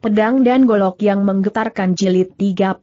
Pedang dan golok yang menggetarkan jilid 31.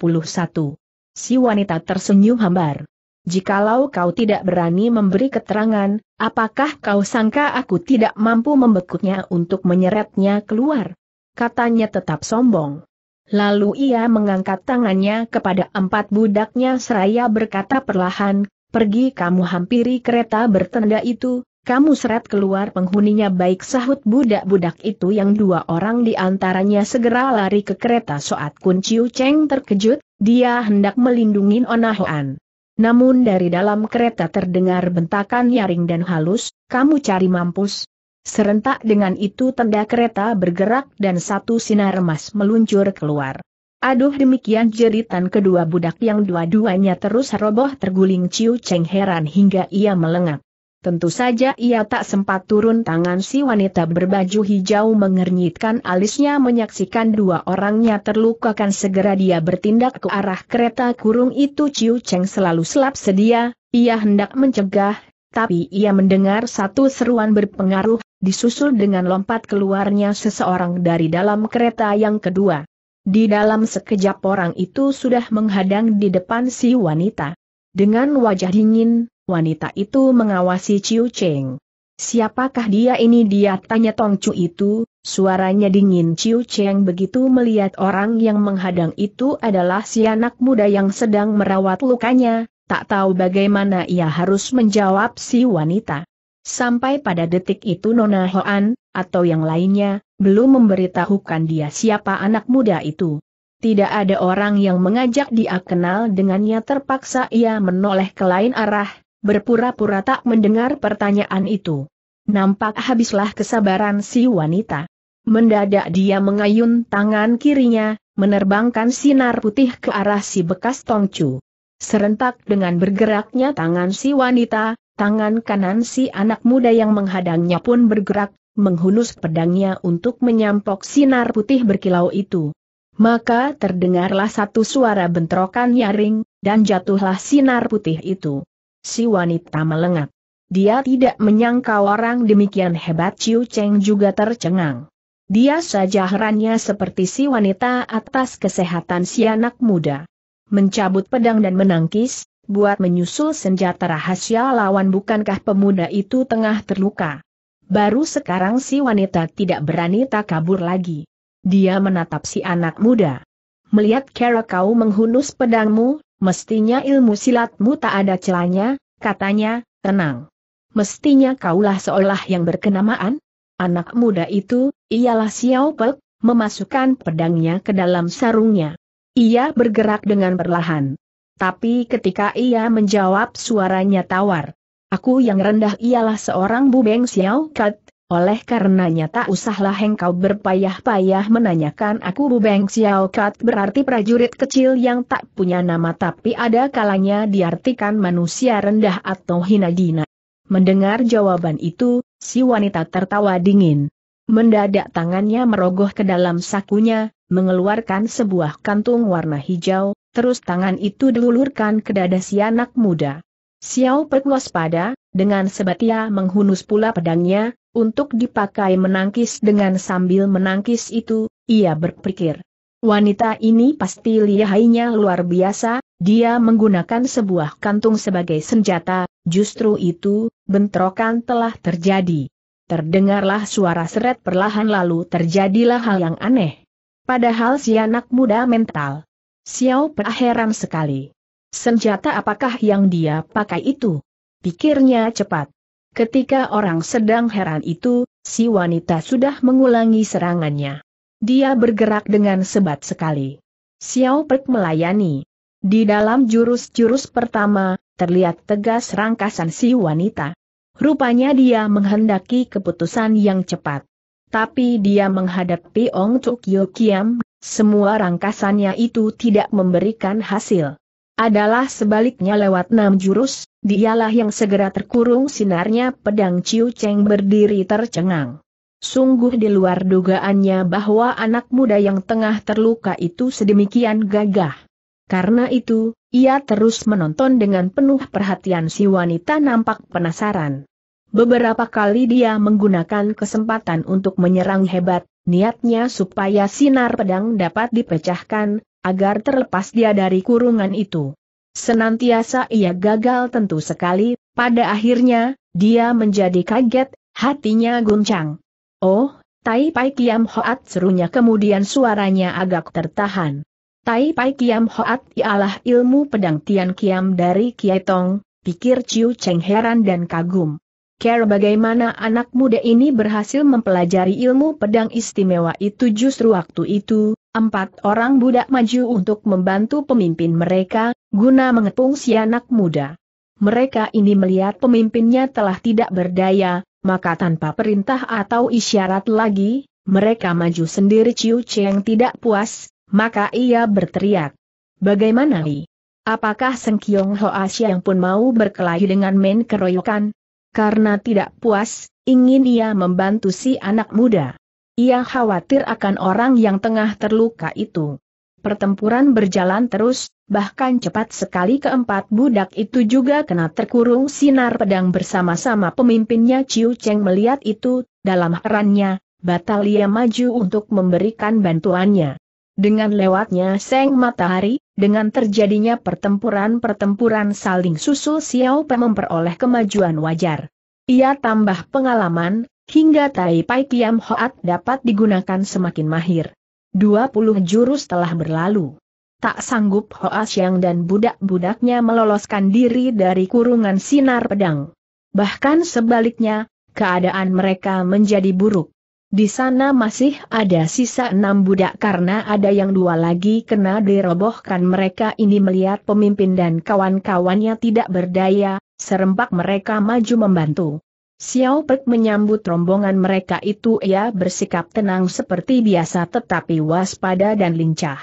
Si wanita tersenyum hambar. Jikalau kau tidak berani memberi keterangan, apakah kau sangka aku tidak mampu membekuknya untuk menyeretnya keluar? Katanya tetap sombong. Lalu ia mengangkat tangannya kepada empat budaknya seraya berkata perlahan, pergi kamu hampiri kereta bertenda itu, kamu seret keluar penghuninya baik sahut budak-budak itu yang dua orang di antaranya segera lari ke kereta soat Kun Chiu Cheng terkejut, dia hendak melindungi Ona Hoan. Namun dari dalam kereta terdengar bentakan nyaring dan halus, kamu cari mampus. Serentak dengan itu tenda kereta bergerak dan satu sinar emas meluncur keluar. Aduh demikian jeritan kedua budak yang dua-duanya terus roboh terguling cium Cheng heran hingga ia melengak. Tentu saja ia tak sempat turun tangan si wanita berbaju hijau mengernyitkan alisnya menyaksikan dua orangnya terluka kan segera dia bertindak ke arah kereta kurung itu Ciu Cheng selalu selap sedia, ia hendak mencegah, tapi ia mendengar satu seruan berpengaruh, disusul dengan lompat keluarnya seseorang dari dalam kereta yang kedua. Di dalam sekejap orang itu sudah menghadang di depan si wanita. Dengan wajah dingin, wanita itu mengawasi Ciu Cheng. Siapakah dia ini dia tanya Tong Chu itu, suaranya dingin Ciu Cheng begitu melihat orang yang menghadang itu adalah si anak muda yang sedang merawat lukanya, tak tahu bagaimana ia harus menjawab si wanita. Sampai pada detik itu Nona Hoan, atau yang lainnya, belum memberitahukan dia siapa anak muda itu. Tidak ada orang yang mengajak dia kenal dengannya terpaksa ia menoleh ke lain arah, berpura-pura tak mendengar pertanyaan itu. Nampak habislah kesabaran si wanita. Mendadak dia mengayun tangan kirinya, menerbangkan sinar putih ke arah si bekas tongcu. Serentak dengan bergeraknya tangan si wanita, tangan kanan si anak muda yang menghadangnya pun bergerak, menghunus pedangnya untuk menyampok sinar putih berkilau itu. Maka terdengarlah satu suara bentrokan nyaring, dan jatuhlah sinar putih itu si wanita melengat. Dia tidak menyangka orang demikian hebat Ciu Cheng juga tercengang. Dia saja herannya seperti si wanita atas kesehatan si anak muda. Mencabut pedang dan menangkis, buat menyusul senjata rahasia lawan bukankah pemuda itu tengah terluka. Baru sekarang si wanita tidak berani tak kabur lagi. Dia menatap si anak muda. Melihat kera kau menghunus pedangmu, Mestinya ilmu silatmu tak ada celanya, katanya, tenang. Mestinya kaulah seolah yang berkenamaan? Anak muda itu, ialah Xiao Pek, memasukkan pedangnya ke dalam sarungnya. Ia bergerak dengan perlahan. Tapi ketika ia menjawab suaranya tawar. Aku yang rendah ialah seorang bubeng Xiao Kat, oleh karenanya tak usahlah engkau berpayah-payah menanyakan aku bu Xiao Kat berarti prajurit kecil yang tak punya nama tapi ada kalanya diartikan manusia rendah atau hina dina. Mendengar jawaban itu, si wanita tertawa dingin. Mendadak tangannya merogoh ke dalam sakunya, mengeluarkan sebuah kantung warna hijau, terus tangan itu dilulurkan ke dada si anak muda. Xiao Pek waspada, dengan sebatia menghunus pula pedangnya, untuk dipakai menangkis dengan sambil menangkis itu, ia berpikir. Wanita ini pasti lihainya luar biasa, dia menggunakan sebuah kantung sebagai senjata, justru itu, bentrokan telah terjadi. Terdengarlah suara seret perlahan lalu terjadilah hal yang aneh. Padahal si anak muda mental. Xiao Pek heran sekali. Senjata apakah yang dia pakai itu? Pikirnya cepat. Ketika orang sedang heran itu, si wanita sudah mengulangi serangannya. Dia bergerak dengan sebat sekali. Xiao Pek melayani. Di dalam jurus-jurus pertama, terlihat tegas rangkasan si wanita. Rupanya dia menghendaki keputusan yang cepat. Tapi dia menghadapi Ong Tuk Yo Kiam, semua rangkasannya itu tidak memberikan hasil adalah sebaliknya lewat enam jurus, dialah yang segera terkurung sinarnya pedang Ciu Cheng berdiri tercengang. Sungguh di luar dugaannya bahwa anak muda yang tengah terluka itu sedemikian gagah. Karena itu, ia terus menonton dengan penuh perhatian si wanita nampak penasaran. Beberapa kali dia menggunakan kesempatan untuk menyerang hebat, niatnya supaya sinar pedang dapat dipecahkan, agar terlepas dia dari kurungan itu. Senantiasa ia gagal tentu sekali, pada akhirnya, dia menjadi kaget, hatinya guncang. Oh, Tai Pai Kiam Hoat serunya kemudian suaranya agak tertahan. Tai Pai Kiam Hoat ialah ilmu pedang Tian Kiam dari Tong, pikir Chiu Cheng heran dan kagum. Care bagaimana anak muda ini berhasil mempelajari ilmu pedang istimewa itu justru waktu itu, empat orang budak maju untuk membantu pemimpin mereka, guna mengepung si anak muda. Mereka ini melihat pemimpinnya telah tidak berdaya, maka tanpa perintah atau isyarat lagi, mereka maju sendiri Ciu Cheng tidak puas, maka ia berteriak. Bagaimana Li? Apakah Seng Kiong Hoa Siang pun mau berkelahi dengan Main keroyokan? Karena tidak puas, ingin ia membantu si anak muda. Ia khawatir akan orang yang tengah terluka itu. Pertempuran berjalan terus, bahkan cepat sekali keempat budak itu juga kena terkurung sinar pedang bersama-sama pemimpinnya Ciu Cheng melihat itu, dalam herannya, batal ia maju untuk memberikan bantuannya. Dengan lewatnya seng matahari, dengan terjadinya pertempuran-pertempuran saling susul Xiao Pe memperoleh kemajuan wajar. Ia tambah pengalaman, hingga Tai Pai Kiam Hoat dapat digunakan semakin mahir. 20 jurus telah berlalu. Tak sanggup Hoa Yang dan budak-budaknya meloloskan diri dari kurungan sinar pedang. Bahkan sebaliknya, keadaan mereka menjadi buruk. Di sana masih ada sisa enam budak karena ada yang dua lagi kena dirobohkan mereka ini melihat pemimpin dan kawan-kawannya tidak berdaya, serempak mereka maju membantu. Xiao Pek menyambut rombongan mereka itu ia bersikap tenang seperti biasa tetapi waspada dan lincah.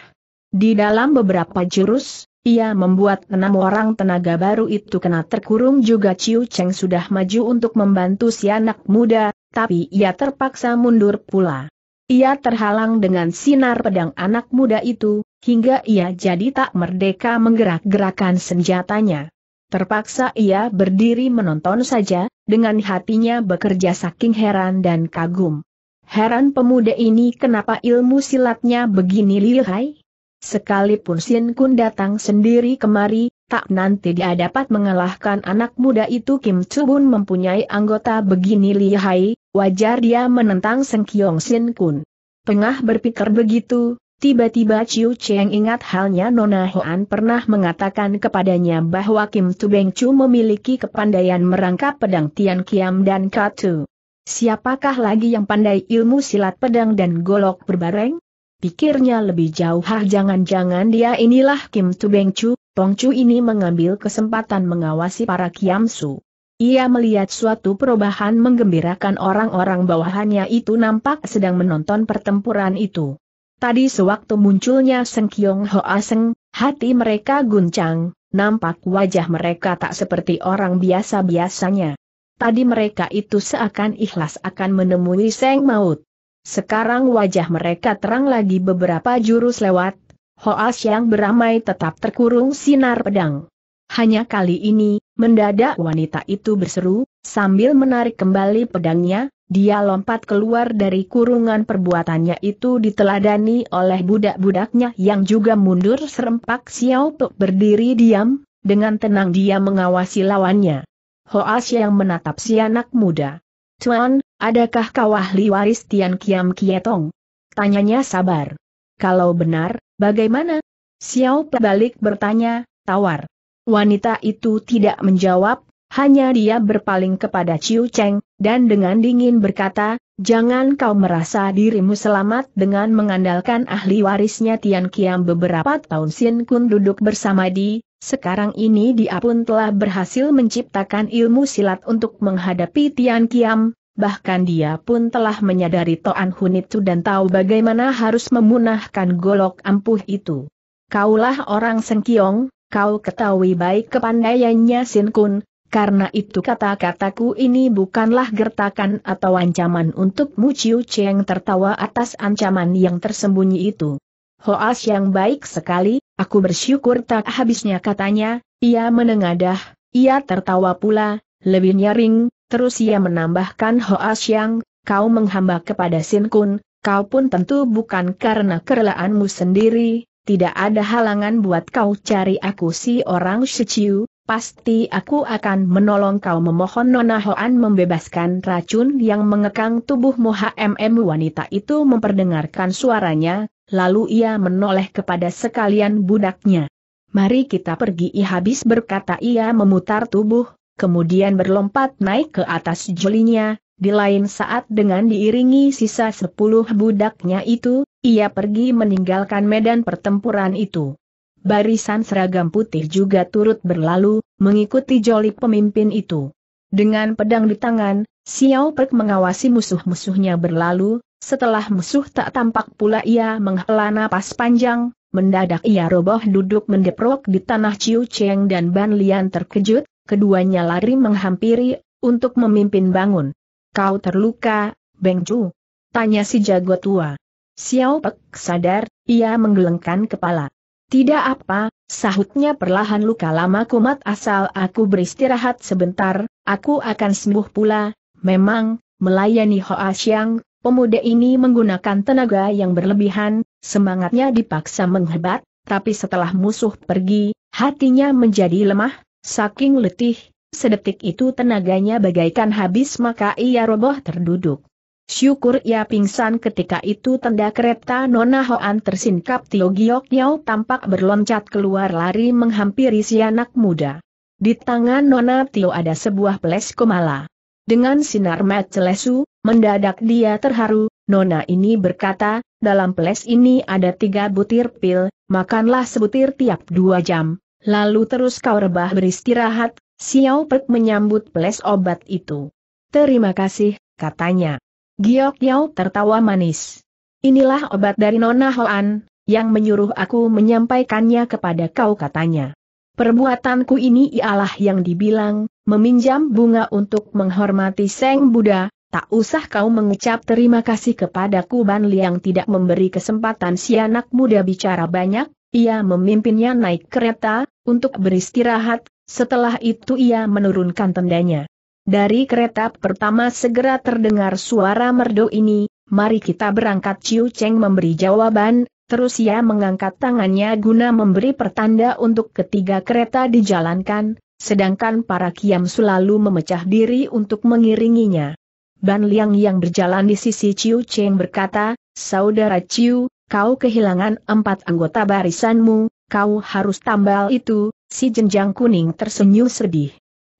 Di dalam beberapa jurus, ia membuat enam orang tenaga baru itu kena terkurung juga Ciu Cheng sudah maju untuk membantu si anak muda, tapi ia terpaksa mundur pula. Ia terhalang dengan sinar pedang anak muda itu, hingga ia jadi tak merdeka menggerak-gerakan senjatanya. Terpaksa ia berdiri menonton saja, dengan hatinya bekerja saking heran dan kagum. Heran pemuda ini kenapa ilmu silatnya begini lihai? Sekalipun Sin Kun datang sendiri kemari, tak nanti dia dapat mengalahkan anak muda itu Kim Chubun mempunyai anggota begini lihai, wajar dia menentang Seng Kiong Sin Kun. Tengah berpikir begitu, Tiba-tiba Chiu Cheng ingat halnya Nona Hoan pernah mengatakan kepadanya bahwa Kim Tu Beng Chu memiliki kepandaian merangkap pedang Tian Kiam dan Katu. Siapakah lagi yang pandai ilmu silat pedang dan golok berbareng? Pikirnya lebih jauh ah jangan-jangan dia inilah Kim Tu Beng Chu, Tong Chu ini mengambil kesempatan mengawasi para Kiam Su. Ia melihat suatu perubahan menggembirakan orang-orang bawahannya itu nampak sedang menonton pertempuran itu. Tadi sewaktu munculnya Seng Kiong Ho Aseng, hati mereka guncang, nampak wajah mereka tak seperti orang biasa-biasanya. Tadi mereka itu seakan ikhlas akan menemui Seng Maut. Sekarang wajah mereka terang lagi beberapa jurus lewat, Hoas yang beramai tetap terkurung sinar pedang. Hanya kali ini, mendadak wanita itu berseru, sambil menarik kembali pedangnya, dia lompat keluar dari kurungan perbuatannya itu diteladani oleh budak-budaknya yang juga mundur serempak Xiao Pe berdiri diam, dengan tenang dia mengawasi lawannya. Hoas yang menatap si anak muda. Tuan, adakah kau ahli waris Tian Kiam Kietong? Tanyanya sabar. Kalau benar, bagaimana? Xiao Pe balik bertanya, tawar. Wanita itu tidak menjawab, hanya dia berpaling kepada Ciu Cheng, dan dengan dingin berkata, jangan kau merasa dirimu selamat dengan mengandalkan ahli warisnya Tian Kiam beberapa tahun Sin Kun duduk bersama di, sekarang ini dia pun telah berhasil menciptakan ilmu silat untuk menghadapi Tian Kiam, bahkan dia pun telah menyadari Toan Hun itu dan tahu bagaimana harus memunahkan golok ampuh itu. Kaulah orang Sengkiong, kau ketahui baik kepandaiannya Sin Kun, karena itu kata-kataku ini bukanlah gertakan atau ancaman untuk Mu Chiu Cheng tertawa atas ancaman yang tersembunyi itu. Hoas yang baik sekali, aku bersyukur tak habisnya katanya, ia menengadah, ia tertawa pula, lebih nyaring, terus ia menambahkan Hoas yang, kau menghamba kepada Sin Kun, kau pun tentu bukan karena kerelaanmu sendiri, tidak ada halangan buat kau cari aku si orang Shiciu, pasti aku akan menolong kau memohon Nona Hoan membebaskan racun yang mengekang tubuhmu HMM wanita itu memperdengarkan suaranya, lalu ia menoleh kepada sekalian budaknya. Mari kita pergi ia habis berkata ia memutar tubuh, kemudian berlompat naik ke atas jolinya, di lain saat dengan diiringi sisa sepuluh budaknya itu, ia pergi meninggalkan medan pertempuran itu barisan seragam putih juga turut berlalu, mengikuti joli pemimpin itu. Dengan pedang di tangan, Xiao Pek mengawasi musuh-musuhnya berlalu, setelah musuh tak tampak pula ia menghela napas panjang, mendadak ia roboh duduk mendeprok di tanah Ciu Cheng dan Ban Lian terkejut, keduanya lari menghampiri, untuk memimpin bangun. Kau terluka, Beng Chu? Tanya si jago tua. Xiao Pek sadar, ia menggelengkan kepala. Tidak apa, sahutnya perlahan luka lama kumat asal aku beristirahat sebentar, aku akan sembuh pula, memang, melayani Hoa Xiang, pemuda ini menggunakan tenaga yang berlebihan, semangatnya dipaksa menghebat, tapi setelah musuh pergi, hatinya menjadi lemah, saking letih, sedetik itu tenaganya bagaikan habis maka ia roboh terduduk. Syukur ia ya pingsan ketika itu tenda kereta Nona Hoan tersingkap Tio Giok Yau tampak berloncat keluar lari menghampiri si anak muda. Di tangan Nona Tio ada sebuah peles komala. Dengan sinar mat lesu, mendadak dia terharu, Nona ini berkata, dalam peles ini ada tiga butir pil, makanlah sebutir tiap dua jam, lalu terus kau rebah beristirahat, Xiao Pek menyambut peles obat itu. Terima kasih, katanya. Giok Yao tertawa manis. Inilah obat dari Nona Hoan, yang menyuruh aku menyampaikannya kepada kau katanya. Perbuatanku ini ialah yang dibilang, meminjam bunga untuk menghormati Seng Buddha, tak usah kau mengucap terima kasih kepadaku Ban Liang tidak memberi kesempatan si anak muda bicara banyak, ia memimpinnya naik kereta, untuk beristirahat, setelah itu ia menurunkan tendanya. Dari kereta pertama segera terdengar suara merdu ini, mari kita berangkat Ciu Cheng memberi jawaban, terus ia mengangkat tangannya guna memberi pertanda untuk ketiga kereta dijalankan, sedangkan para kiam selalu memecah diri untuk mengiringinya. Ban Liang yang berjalan di sisi Ciu Cheng berkata, Saudara Ciu, kau kehilangan empat anggota barisanmu, kau harus tambal itu, si jenjang kuning tersenyum sedih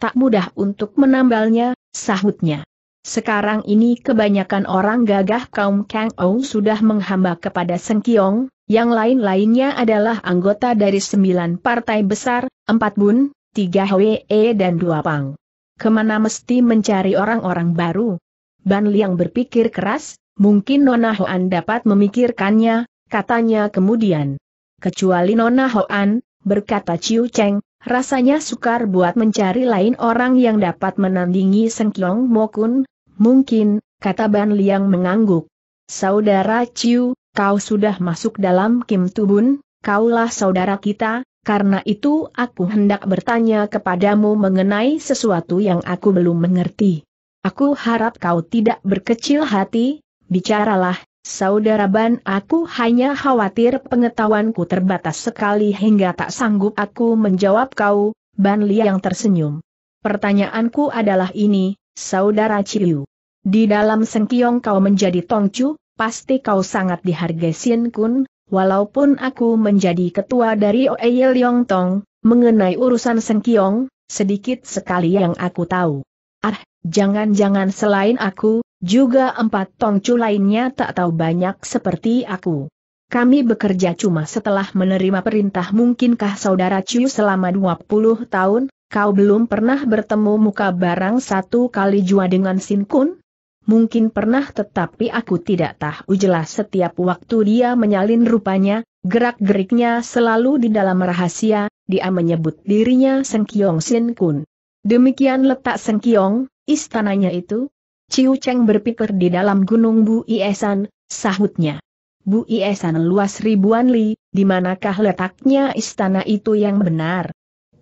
tak mudah untuk menambalnya, sahutnya. Sekarang ini kebanyakan orang gagah kaum Kang Ou sudah menghamba kepada Seng Kiong, yang lain-lainnya adalah anggota dari sembilan partai besar, empat bun, tiga Hwe e dan dua pang. Kemana mesti mencari orang-orang baru? Ban Liang berpikir keras, mungkin Nona Hoan dapat memikirkannya, katanya kemudian. Kecuali Nona Hoan, berkata Ciu Cheng, Rasanya sukar buat mencari lain orang yang dapat menandingi Sengkiong Mokun, mungkin, kata Ban Liang mengangguk. Saudara Ciu, kau sudah masuk dalam Kim Tubun, kaulah saudara kita, karena itu aku hendak bertanya kepadamu mengenai sesuatu yang aku belum mengerti. Aku harap kau tidak berkecil hati, bicaralah, Saudara Ban aku hanya khawatir pengetahuanku terbatas sekali hingga tak sanggup aku menjawab kau, Ban Li yang tersenyum. Pertanyaanku adalah ini, Saudara Ciliu. Di dalam sengkiong kau menjadi tongcu, pasti kau sangat dihargai Sien Kun, walaupun aku menjadi ketua dari Oeyel Yong Tong, mengenai urusan sengkiong, sedikit sekali yang aku tahu. Ah, jangan-jangan selain aku, juga empat tongcu lainnya tak tahu banyak seperti aku. Kami bekerja cuma setelah menerima perintah mungkinkah saudara Ciu selama 20 tahun, kau belum pernah bertemu muka barang satu kali jua dengan Sin Kun? Mungkin pernah tetapi aku tidak tahu jelas setiap waktu dia menyalin rupanya, gerak-geriknya selalu di dalam rahasia, dia menyebut dirinya Sengkiong Sin Kun. Demikian letak Sengkiong, istananya itu, Ciu Cheng berpikir di dalam gunung Bu Iesan, sahutnya. Bu Iesan luas ribuan li, di manakah letaknya istana itu yang benar?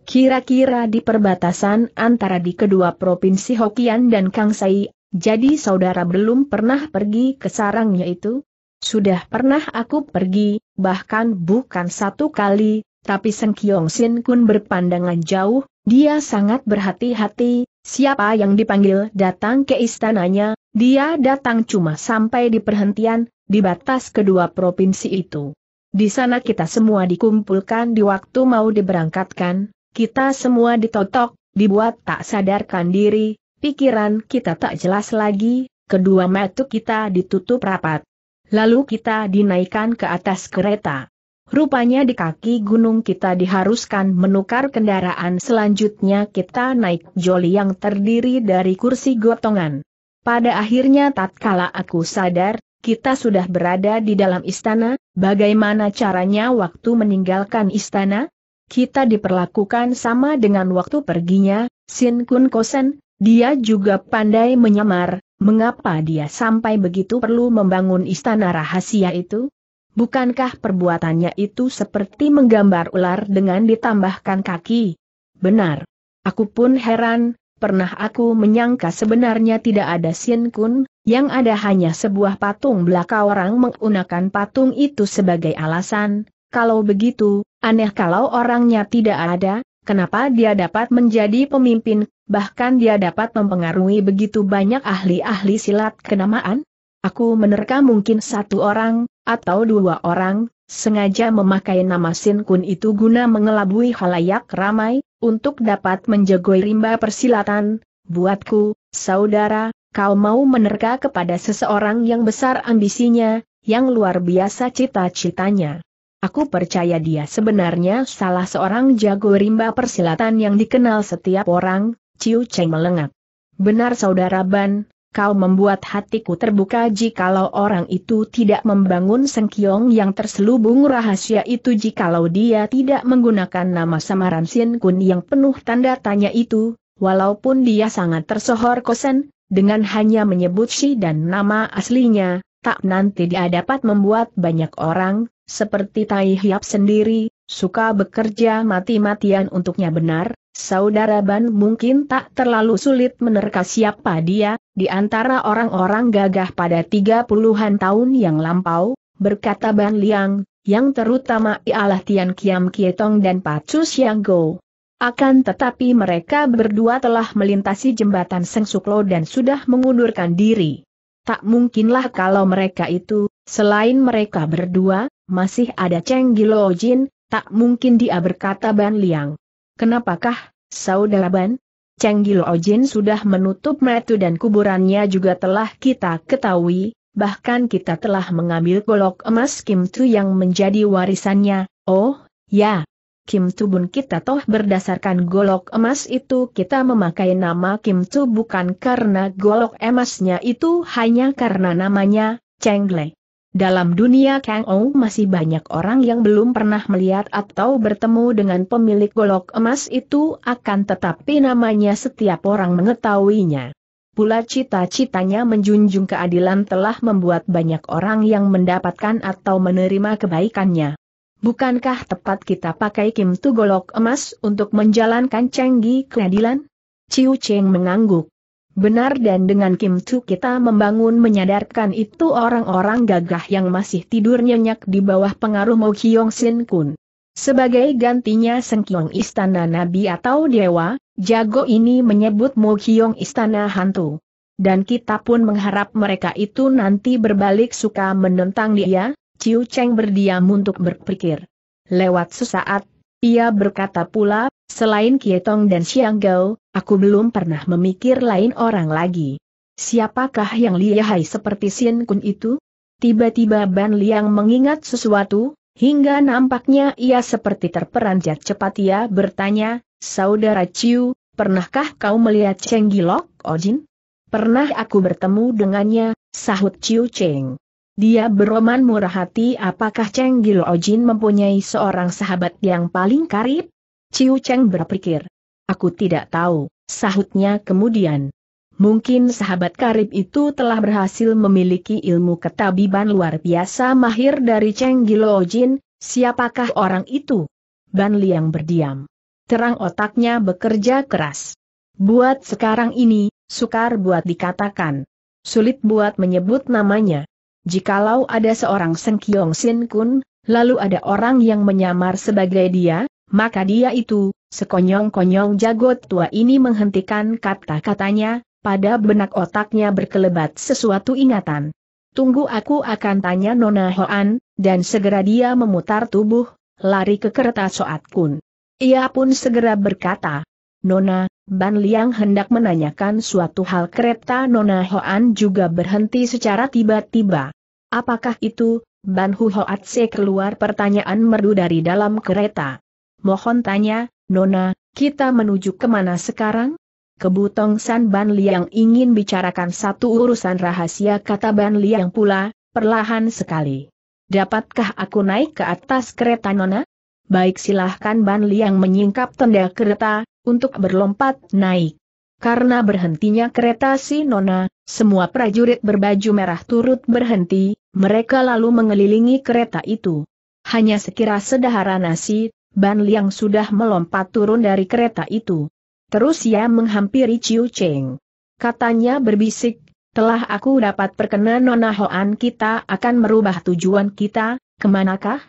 Kira-kira di perbatasan antara di kedua provinsi Hokian dan Kangsai, jadi saudara belum pernah pergi ke sarangnya itu? Sudah pernah aku pergi, bahkan bukan satu kali, tapi Seng Kiong Sin Kun berpandangan jauh, dia sangat berhati-hati, Siapa yang dipanggil datang ke istananya, dia datang cuma sampai di perhentian, di batas kedua provinsi itu. Di sana kita semua dikumpulkan di waktu mau diberangkatkan, kita semua ditotok, dibuat tak sadarkan diri, pikiran kita tak jelas lagi, kedua metu kita ditutup rapat. Lalu kita dinaikkan ke atas kereta. Rupanya di kaki gunung kita diharuskan menukar kendaraan selanjutnya kita naik joli yang terdiri dari kursi gotongan. Pada akhirnya tatkala aku sadar, kita sudah berada di dalam istana, bagaimana caranya waktu meninggalkan istana? Kita diperlakukan sama dengan waktu perginya, Sin Kun Kosen, dia juga pandai menyamar, mengapa dia sampai begitu perlu membangun istana rahasia itu? Bukankah perbuatannya itu seperti menggambar ular dengan ditambahkan kaki? Benar. Aku pun heran, pernah aku menyangka sebenarnya tidak ada Sin Kun, yang ada hanya sebuah patung belaka orang menggunakan patung itu sebagai alasan. Kalau begitu, aneh kalau orangnya tidak ada, kenapa dia dapat menjadi pemimpin, bahkan dia dapat mempengaruhi begitu banyak ahli-ahli silat kenamaan? Aku menerka mungkin satu orang, atau dua orang, sengaja memakai nama Sin Kun itu guna mengelabui halayak ramai, untuk dapat menjagoi rimba persilatan. Buatku, saudara, kau mau menerka kepada seseorang yang besar ambisinya, yang luar biasa cita-citanya. Aku percaya dia sebenarnya salah seorang jago rimba persilatan yang dikenal setiap orang, Ciu Cheng melengak. Benar saudara Ban, kau membuat hatiku terbuka jikalau orang itu tidak membangun sengkiong yang terselubung rahasia itu jikalau dia tidak menggunakan nama samaran Sin Kun yang penuh tanda tanya itu, walaupun dia sangat tersohor kosen, dengan hanya menyebut si dan nama aslinya, tak nanti dia dapat membuat banyak orang, seperti Tai Hiap sendiri, suka bekerja mati-matian untuknya benar, saudara Ban mungkin tak terlalu sulit menerka siapa dia, di antara orang-orang gagah pada tiga puluhan tahun yang lampau, berkata Ban Liang, yang terutama ialah Tian Kiam Kietong dan Chu Siang Go. Akan tetapi mereka berdua telah melintasi jembatan Suklo dan sudah mengundurkan diri. Tak mungkinlah kalau mereka itu, selain mereka berdua, masih ada Cheng Gilo Jin. Tak mungkin dia berkata Ban Liang. Kenapakah, saudara Ban? Cheng Ojin sudah menutup metu dan kuburannya juga telah kita ketahui, bahkan kita telah mengambil golok emas Kim Tu yang menjadi warisannya, oh, ya. Kim Tu Bun kita toh berdasarkan golok emas itu kita memakai nama Kim Tu bukan karena golok emasnya itu hanya karena namanya, Le. Dalam dunia Kang Ou masih banyak orang yang belum pernah melihat atau bertemu dengan pemilik golok emas itu akan tetapi namanya setiap orang mengetahuinya. Pula cita-citanya menjunjung keadilan telah membuat banyak orang yang mendapatkan atau menerima kebaikannya. Bukankah tepat kita pakai Kim Tu golok emas untuk menjalankan cenggi keadilan? Ciu Cheng mengangguk. Benar dan dengan Kim Chu kita membangun menyadarkan itu orang-orang gagah yang masih tidur nyenyak di bawah pengaruh Mo Kiong Sin Kun. Sebagai gantinya Seng Kiong Istana Nabi atau Dewa, jago ini menyebut Mo Kiong Istana Hantu. Dan kita pun mengharap mereka itu nanti berbalik suka menentang dia, Ciu Cheng berdiam untuk berpikir. Lewat sesaat, ia berkata pula, selain Kietong dan Xiang Gao, Aku belum pernah memikir lain orang lagi. Siapakah yang lihai seperti Sin Kun itu? Tiba-tiba Ban Liang mengingat sesuatu, hingga nampaknya ia seperti terperanjat cepat ia bertanya, Saudara Ciu, pernahkah kau melihat Cheng Gilok, Ojin? Oh pernah aku bertemu dengannya, sahut Ciu Cheng. Dia beroman murah hati apakah Cheng Gilok Ojin oh mempunyai seorang sahabat yang paling karib? Ciu Cheng berpikir. Aku tidak tahu, sahutnya kemudian. Mungkin sahabat karib itu telah berhasil memiliki ilmu ketabiban luar biasa mahir dari Cheng Jin, siapakah orang itu? Ban Liang berdiam. Terang otaknya bekerja keras. Buat sekarang ini, sukar buat dikatakan. Sulit buat menyebut namanya. Jikalau ada seorang Sengkyong Sin Kun, lalu ada orang yang menyamar sebagai dia, maka dia itu, Sekonyong-konyong jago tua ini menghentikan kata-katanya, pada benak otaknya berkelebat sesuatu ingatan. Tunggu aku akan tanya Nona Hoan, dan segera dia memutar tubuh, lari ke kereta Soat Kun. Ia pun segera berkata, Nona, Ban Liang hendak menanyakan suatu hal kereta Nona Hoan juga berhenti secara tiba-tiba. Apakah itu, Ban Hu Hoat Se keluar pertanyaan merdu dari dalam kereta. Mohon tanya, Nona, kita menuju kemana sekarang? Ke Butong San Ban Liang ingin bicarakan satu urusan rahasia kata Ban Liang pula, perlahan sekali. Dapatkah aku naik ke atas kereta Nona? Baik silahkan Ban Liang menyingkap tenda kereta, untuk berlompat naik. Karena berhentinya kereta si Nona, semua prajurit berbaju merah turut berhenti, mereka lalu mengelilingi kereta itu. Hanya sekira sedahara nasi, Ban Liang sudah melompat turun dari kereta itu. Terus ia menghampiri Ciu Cheng. Katanya berbisik, telah aku dapat perkenan Nona Hoan kita akan merubah tujuan kita, kemanakah?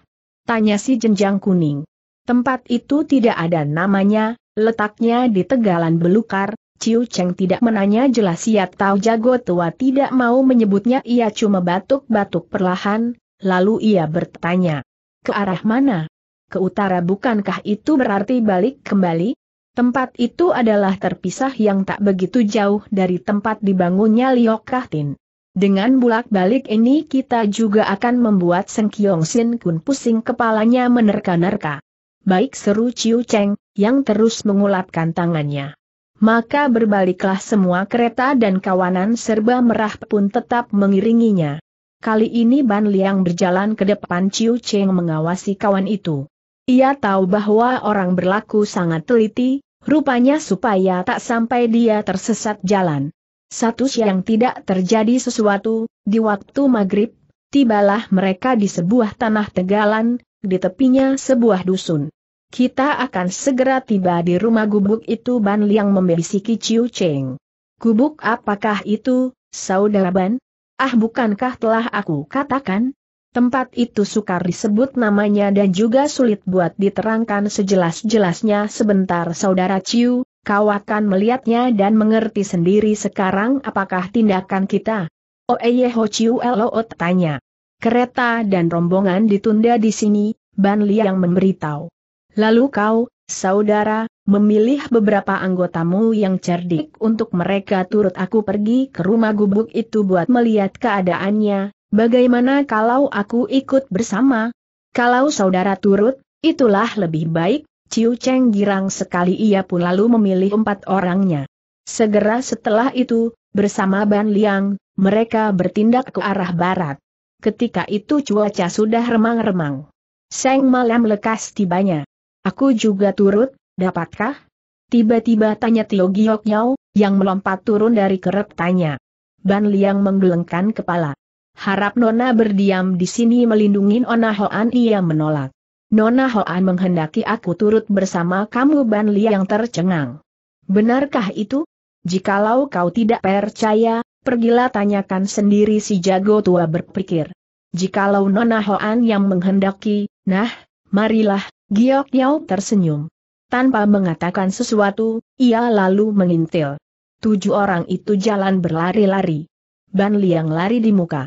Tanya si jenjang kuning. Tempat itu tidak ada namanya, letaknya di Tegalan Belukar, Ciu Cheng tidak menanya jelas ia tahu jago tua tidak mau menyebutnya ia cuma batuk-batuk perlahan, lalu ia bertanya. Ke arah mana? ke utara bukankah itu berarti balik kembali? Tempat itu adalah terpisah yang tak begitu jauh dari tempat dibangunnya Liok Kahtin. Dengan bulak-balik ini kita juga akan membuat Seng Kiong Sin Kun pusing kepalanya menerka-nerka. Baik seru Ciu Cheng, yang terus mengulapkan tangannya. Maka berbaliklah semua kereta dan kawanan serba merah pun tetap mengiringinya. Kali ini Ban Liang berjalan ke depan Ciu Cheng mengawasi kawan itu. Ia tahu bahwa orang berlaku sangat teliti, rupanya supaya tak sampai dia tersesat jalan. Satu siang tidak terjadi sesuatu, di waktu maghrib, tibalah mereka di sebuah tanah tegalan, di tepinya sebuah dusun. Kita akan segera tiba di rumah gubuk itu Ban Liang membisiki Ciu Cheng. Gubuk apakah itu, saudara Ban? Ah bukankah telah aku katakan, Tempat itu sukar disebut namanya dan juga sulit buat diterangkan sejelas-jelasnya sebentar saudara Ciu, kau akan melihatnya dan mengerti sendiri sekarang apakah tindakan kita. Oeye oh, eh, Ho Ciu Loot tanya. Kereta dan rombongan ditunda di sini, Ban Liang memberitahu. Lalu kau, saudara, memilih beberapa anggotamu yang cerdik untuk mereka turut aku pergi ke rumah gubuk itu buat melihat keadaannya, Bagaimana kalau aku ikut bersama? Kalau saudara turut, itulah lebih baik, Ciu Cheng girang sekali ia pun lalu memilih empat orangnya. Segera setelah itu, bersama Ban Liang, mereka bertindak ke arah barat. Ketika itu cuaca sudah remang-remang. Seng malam lekas tibanya. Aku juga turut, dapatkah? Tiba-tiba tanya Tio Giok Nyau, yang melompat turun dari keretanya. Ban Liang menggelengkan kepala. Harap Nona berdiam di sini melindungi Nona Hoan ia menolak. Nona Hoan menghendaki aku turut bersama kamu Ban Li yang tercengang. Benarkah itu? Jikalau kau tidak percaya, pergilah tanyakan sendiri si jago tua berpikir. Jikalau Nona Hoan yang menghendaki, nah, marilah, Giok Yau tersenyum. Tanpa mengatakan sesuatu, ia lalu mengintil. Tujuh orang itu jalan berlari-lari. Ban Liang lari di muka.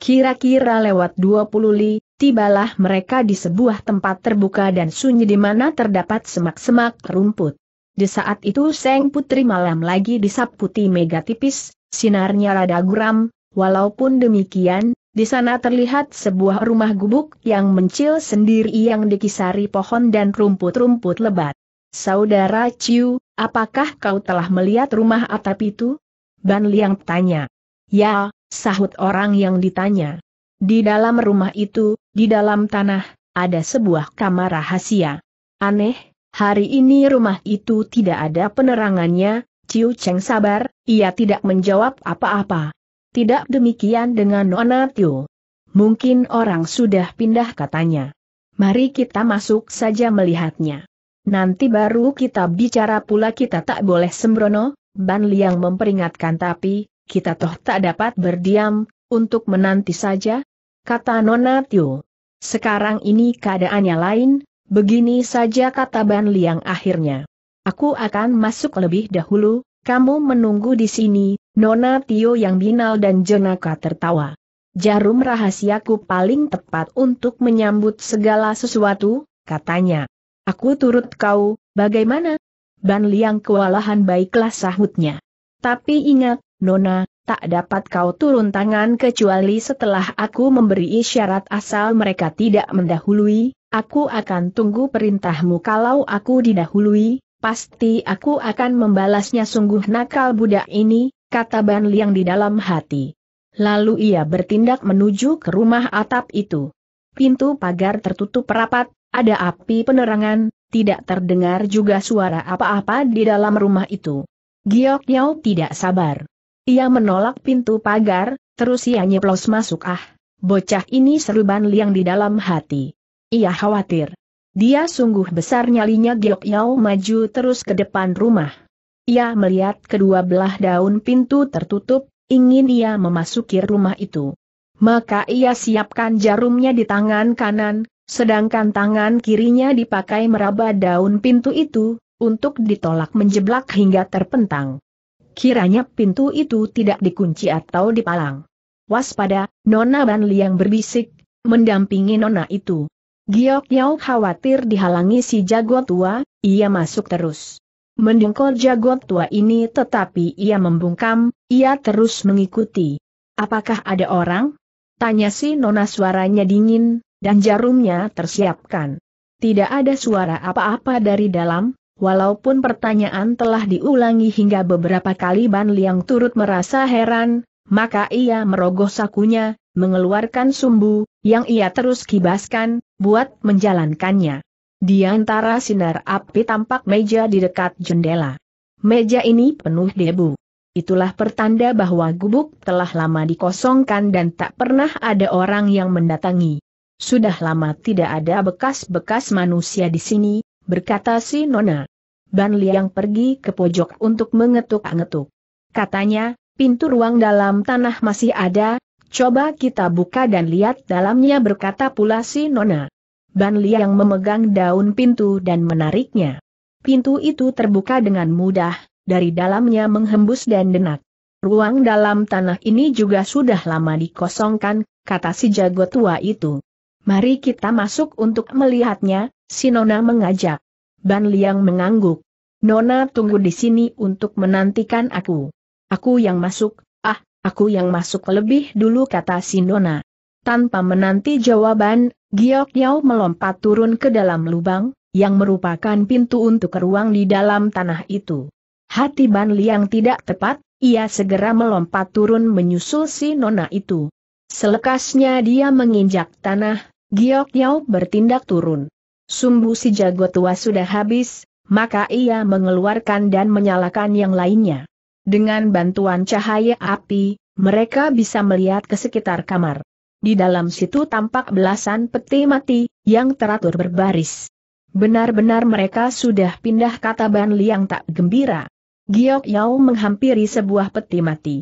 Kira-kira lewat 20 li, tibalah mereka di sebuah tempat terbuka dan sunyi di mana terdapat semak-semak rumput. Di saat itu Seng Putri malam lagi disaputi mega tipis, sinarnya rada guram, walaupun demikian, di sana terlihat sebuah rumah gubuk yang mencil sendiri yang dikisari pohon dan rumput-rumput lebat. Saudara Ciu, apakah kau telah melihat rumah atap itu? Ban Liang tanya. Ya, Sahut orang yang ditanya. Di dalam rumah itu, di dalam tanah, ada sebuah kamar rahasia. Aneh, hari ini rumah itu tidak ada penerangannya, Ciu Cheng sabar, ia tidak menjawab apa-apa. Tidak demikian dengan Nona Tio. Mungkin orang sudah pindah katanya. Mari kita masuk saja melihatnya. Nanti baru kita bicara pula kita tak boleh sembrono, Ban Liang memperingatkan tapi, kita toh tak dapat berdiam, untuk menanti saja, kata Nona Tio. Sekarang ini keadaannya lain, begini saja kata Ban Liang akhirnya. Aku akan masuk lebih dahulu, kamu menunggu di sini, Nona Tio yang binal dan jenaka tertawa. Jarum rahasiaku paling tepat untuk menyambut segala sesuatu, katanya. Aku turut kau, bagaimana? Ban Liang kewalahan baiklah sahutnya. Tapi ingat, Nona, tak dapat kau turun tangan kecuali setelah aku memberi isyarat asal mereka tidak mendahului, aku akan tunggu perintahmu kalau aku didahului, pasti aku akan membalasnya sungguh nakal budak ini, kata Ban Liang di dalam hati. Lalu ia bertindak menuju ke rumah atap itu. Pintu pagar tertutup rapat, ada api penerangan, tidak terdengar juga suara apa-apa di dalam rumah itu. Giok Yau tidak sabar. Ia menolak pintu pagar, terus ia nyeplos masuk ah. Bocah ini seruban liang di dalam hati. Ia khawatir. Dia sungguh besar nyalinya Giok yau maju terus ke depan rumah. Ia melihat kedua belah daun pintu tertutup, ingin ia memasuki rumah itu. Maka ia siapkan jarumnya di tangan kanan, sedangkan tangan kirinya dipakai meraba daun pintu itu, untuk ditolak menjeblak hingga terpentang kiranya pintu itu tidak dikunci atau dipalang. Waspada, Nona Ban Liang berbisik, mendampingi Nona itu. Giok Yao khawatir dihalangi si jago tua, ia masuk terus. Mendengkol jago tua ini tetapi ia membungkam, ia terus mengikuti. Apakah ada orang? Tanya si Nona suaranya dingin, dan jarumnya tersiapkan. Tidak ada suara apa-apa dari dalam, Walaupun pertanyaan telah diulangi hingga beberapa kali Ban Liang turut merasa heran, maka ia merogoh sakunya, mengeluarkan sumbu, yang ia terus kibaskan, buat menjalankannya. Di antara sinar api tampak meja di dekat jendela. Meja ini penuh debu. Itulah pertanda bahwa gubuk telah lama dikosongkan dan tak pernah ada orang yang mendatangi. Sudah lama tidak ada bekas-bekas manusia di sini, berkata si Nona. Ban Liang pergi ke pojok untuk mengetuk-ngetuk. Katanya, pintu ruang dalam tanah masih ada, coba kita buka dan lihat dalamnya berkata pula si Nona. Ban Liang memegang daun pintu dan menariknya. Pintu itu terbuka dengan mudah, dari dalamnya menghembus dan denak. Ruang dalam tanah ini juga sudah lama dikosongkan, kata si jago tua itu. Mari kita masuk untuk melihatnya, Si Nona mengajak. Ban Liang mengangguk. Nona tunggu di sini untuk menantikan aku. Aku yang masuk, ah, aku yang masuk lebih dulu kata si Nona. Tanpa menanti jawaban, Giok Yao melompat turun ke dalam lubang, yang merupakan pintu untuk ruang di dalam tanah itu. Hati Ban Liang tidak tepat, ia segera melompat turun menyusul si Nona itu. Selekasnya dia menginjak tanah, Giok Yao bertindak turun sumbu si jago tua sudah habis, maka ia mengeluarkan dan menyalakan yang lainnya. Dengan bantuan cahaya api, mereka bisa melihat ke sekitar kamar. Di dalam situ tampak belasan peti mati, yang teratur berbaris. Benar-benar mereka sudah pindah kata Ban Liang tak gembira. Giok Yao menghampiri sebuah peti mati.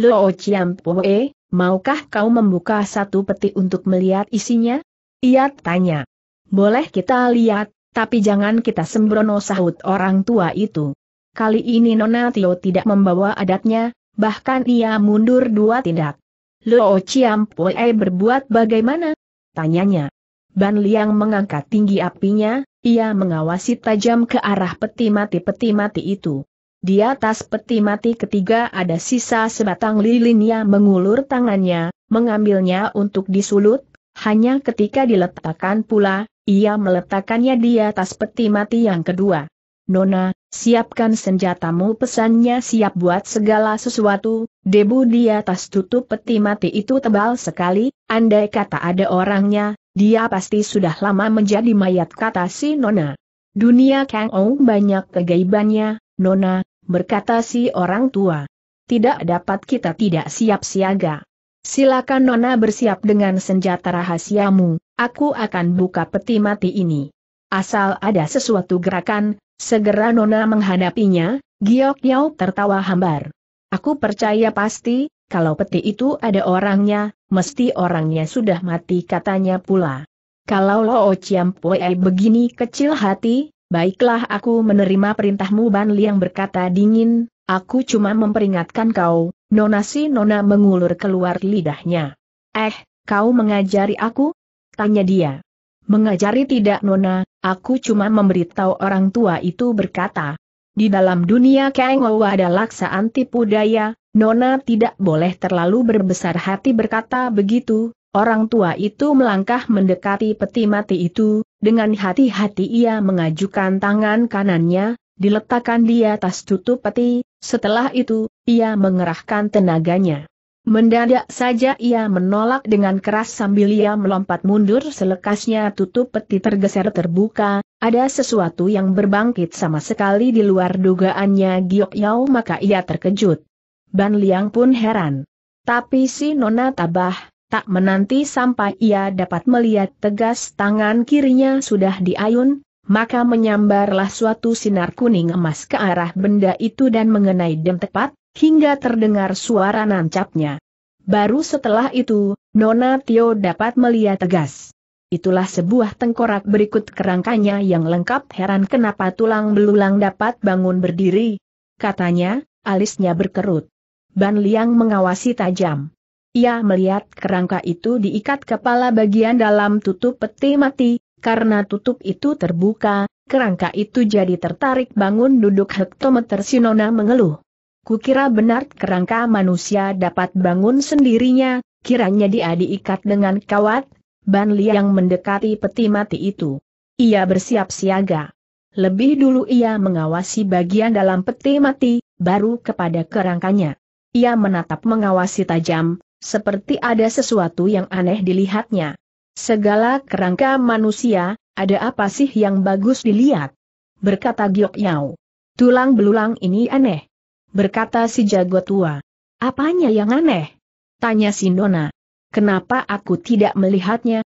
Lo Chiam Poe, maukah kau membuka satu peti untuk melihat isinya? Ia tanya. Boleh kita lihat, tapi jangan kita sembrono sahut orang tua itu. Kali ini Nona Tio tidak membawa adatnya, bahkan ia mundur dua tindak. Lo Poe berbuat bagaimana? Tanyanya. Ban Liang mengangkat tinggi apinya, ia mengawasi tajam ke arah peti mati-peti mati itu. Di atas peti mati ketiga ada sisa sebatang lilin yang mengulur tangannya, mengambilnya untuk disulut, hanya ketika diletakkan pula, ia meletakkannya di atas peti mati yang kedua. Nona, siapkan senjatamu pesannya siap buat segala sesuatu, debu di atas tutup peti mati itu tebal sekali, andai kata ada orangnya, dia pasti sudah lama menjadi mayat kata si Nona. Dunia Kang Ou banyak kegaibannya, Nona, berkata si orang tua. Tidak dapat kita tidak siap siaga. Silakan Nona bersiap dengan senjata rahasiamu, aku akan buka peti mati ini. Asal ada sesuatu gerakan, segera Nona menghadapinya, Giok Yau tertawa hambar. Aku percaya pasti, kalau peti itu ada orangnya, mesti orangnya sudah mati katanya pula. Kalau Lo Chiam begini kecil hati, baiklah aku menerima perintahmu Ban Liang berkata dingin, aku cuma memperingatkan kau, Nona si Nona mengulur keluar lidahnya. Eh, kau mengajari aku? Tanya dia. Mengajari tidak Nona, aku cuma memberitahu orang tua itu berkata. Di dalam dunia Kengowa ada laksa anti daya, Nona tidak boleh terlalu berbesar hati berkata begitu, orang tua itu melangkah mendekati peti mati itu, dengan hati-hati ia mengajukan tangan kanannya, diletakkan di atas tutup peti, setelah itu, ia mengerahkan tenaganya. Mendadak saja ia menolak dengan keras sambil ia melompat mundur selekasnya tutup peti tergeser terbuka, ada sesuatu yang berbangkit sama sekali di luar dugaannya Giok Yao maka ia terkejut. Ban Liang pun heran. Tapi si Nona tabah, tak menanti sampai ia dapat melihat tegas tangan kirinya sudah diayun, maka menyambarlah suatu sinar kuning emas ke arah benda itu dan mengenai dem tepat, hingga terdengar suara nancapnya. Baru setelah itu, Nona Tio dapat melihat tegas. Itulah sebuah tengkorak berikut kerangkanya yang lengkap heran kenapa tulang belulang dapat bangun berdiri. Katanya, alisnya berkerut. Ban Liang mengawasi tajam. Ia melihat kerangka itu diikat kepala bagian dalam tutup peti mati, karena tutup itu terbuka, kerangka itu jadi tertarik bangun duduk hektometer Sinona mengeluh. Kukira benar kerangka manusia dapat bangun sendirinya, kiranya dia diikat dengan kawat, Ban yang mendekati peti mati itu. Ia bersiap siaga. Lebih dulu ia mengawasi bagian dalam peti mati, baru kepada kerangkanya. Ia menatap mengawasi tajam, seperti ada sesuatu yang aneh dilihatnya. Segala kerangka manusia, ada apa sih yang bagus dilihat? Berkata Giok Yao. Tulang belulang ini aneh. Berkata si jago tua. Apanya yang aneh? Tanya si Nona. Kenapa aku tidak melihatnya?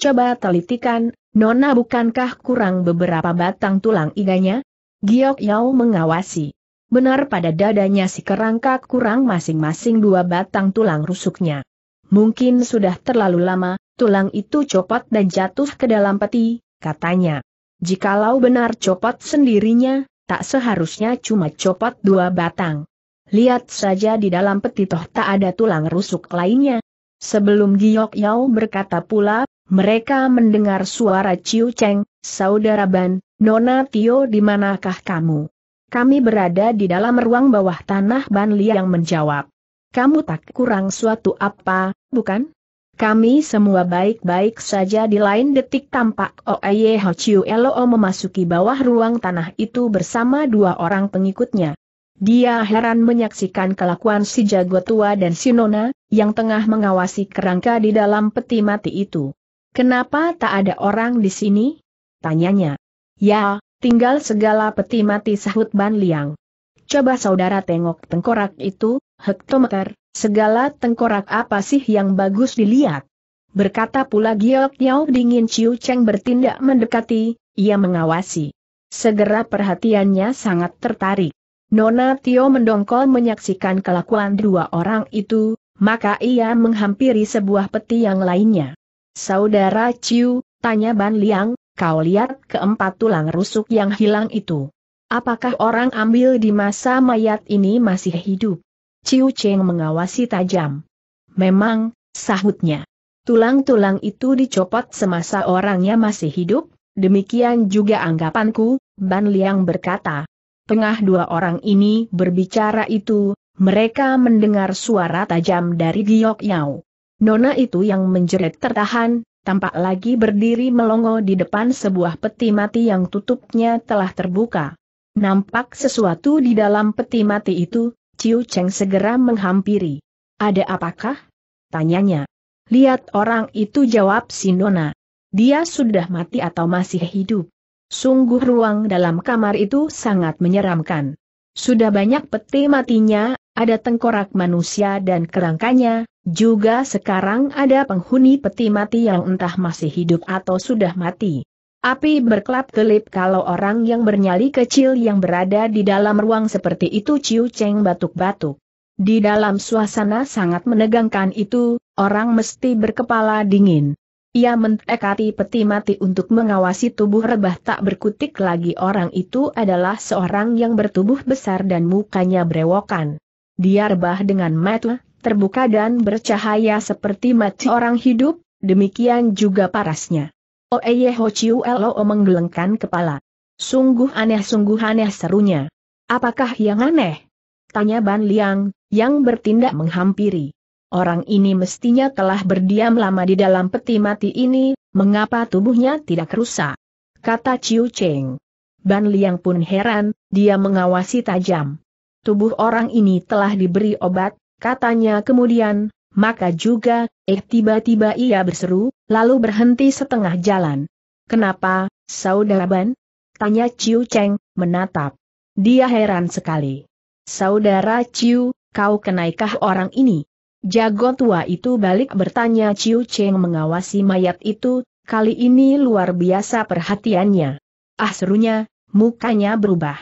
Coba telitikan, Nona bukankah kurang beberapa batang tulang iganya? Giok Yao mengawasi. Benar pada dadanya si kerangka kurang masing-masing dua batang tulang rusuknya. Mungkin sudah terlalu lama, tulang itu copot dan jatuh ke dalam peti, katanya. Jikalau benar copot sendirinya, tak seharusnya cuma copot dua batang. Lihat saja di dalam peti toh tak ada tulang rusuk lainnya. Sebelum Giok Yao berkata pula, mereka mendengar suara Ciu Cheng, Saudara Ban, Nona Tio di manakah kamu? Kami berada di dalam ruang bawah tanah Ban Li yang menjawab. Kamu tak kurang suatu apa, bukan? Kami semua baik-baik saja di lain detik tampak Oeye Hochiu Eloo memasuki bawah ruang tanah itu bersama dua orang pengikutnya. Dia heran menyaksikan kelakuan si jago tua dan si nona, yang tengah mengawasi kerangka di dalam peti mati itu. Kenapa tak ada orang di sini? Tanyanya. Ya, tinggal segala peti mati sahut Ban Liang. Coba saudara tengok tengkorak itu, hektometer, Segala tengkorak apa sih yang bagus dilihat? Berkata pula Giok Yau dingin Ciu Cheng bertindak mendekati, ia mengawasi. Segera perhatiannya sangat tertarik. Nona Tio mendongkol menyaksikan kelakuan dua orang itu, maka ia menghampiri sebuah peti yang lainnya. Saudara Ciu, tanya Ban Liang, kau lihat keempat tulang rusuk yang hilang itu. Apakah orang ambil di masa mayat ini masih hidup? Ciu Cheng mengawasi tajam. Memang, sahutnya. Tulang-tulang itu dicopot semasa orangnya masih hidup, demikian juga anggapanku, Ban Liang berkata. Tengah dua orang ini berbicara itu, mereka mendengar suara tajam dari Giok Yao. Nona itu yang menjerit tertahan, tampak lagi berdiri melongo di depan sebuah peti mati yang tutupnya telah terbuka. Nampak sesuatu di dalam peti mati itu, Ciu Cheng segera menghampiri. Ada apakah? Tanyanya. Lihat orang itu jawab Sinona. Dia sudah mati atau masih hidup. Sungguh ruang dalam kamar itu sangat menyeramkan. Sudah banyak peti matinya, ada tengkorak manusia dan kerangkanya, juga sekarang ada penghuni peti mati yang entah masih hidup atau sudah mati. Api berkelap-kelip kalau orang yang bernyali kecil yang berada di dalam ruang seperti itu Ciu ceng batuk-batuk. Di dalam suasana sangat menegangkan itu, orang mesti berkepala dingin. Ia mentekati peti mati untuk mengawasi tubuh rebah tak berkutik lagi orang itu adalah seorang yang bertubuh besar dan mukanya berewokan. Dia rebah dengan mata, terbuka dan bercahaya seperti mati orang hidup, demikian juga parasnya. Oeye oh, eh, Ho Chiu eh, Lo oh, menggelengkan kepala. Sungguh aneh sungguh aneh serunya. Apakah yang aneh? Tanya Ban Liang, yang bertindak menghampiri. Orang ini mestinya telah berdiam lama di dalam peti mati ini, mengapa tubuhnya tidak rusak? Kata Chiu Cheng. Ban Liang pun heran, dia mengawasi tajam. Tubuh orang ini telah diberi obat, katanya kemudian, maka juga, eh tiba-tiba ia berseru, lalu berhenti setengah jalan. Kenapa, Saudara Ban? Tanya Ciu Cheng, menatap. Dia heran sekali. Saudara Ciu, kau kenaikah orang ini? Jago tua itu balik bertanya Ciu Cheng mengawasi mayat itu, kali ini luar biasa perhatiannya. Ah serunya, mukanya berubah.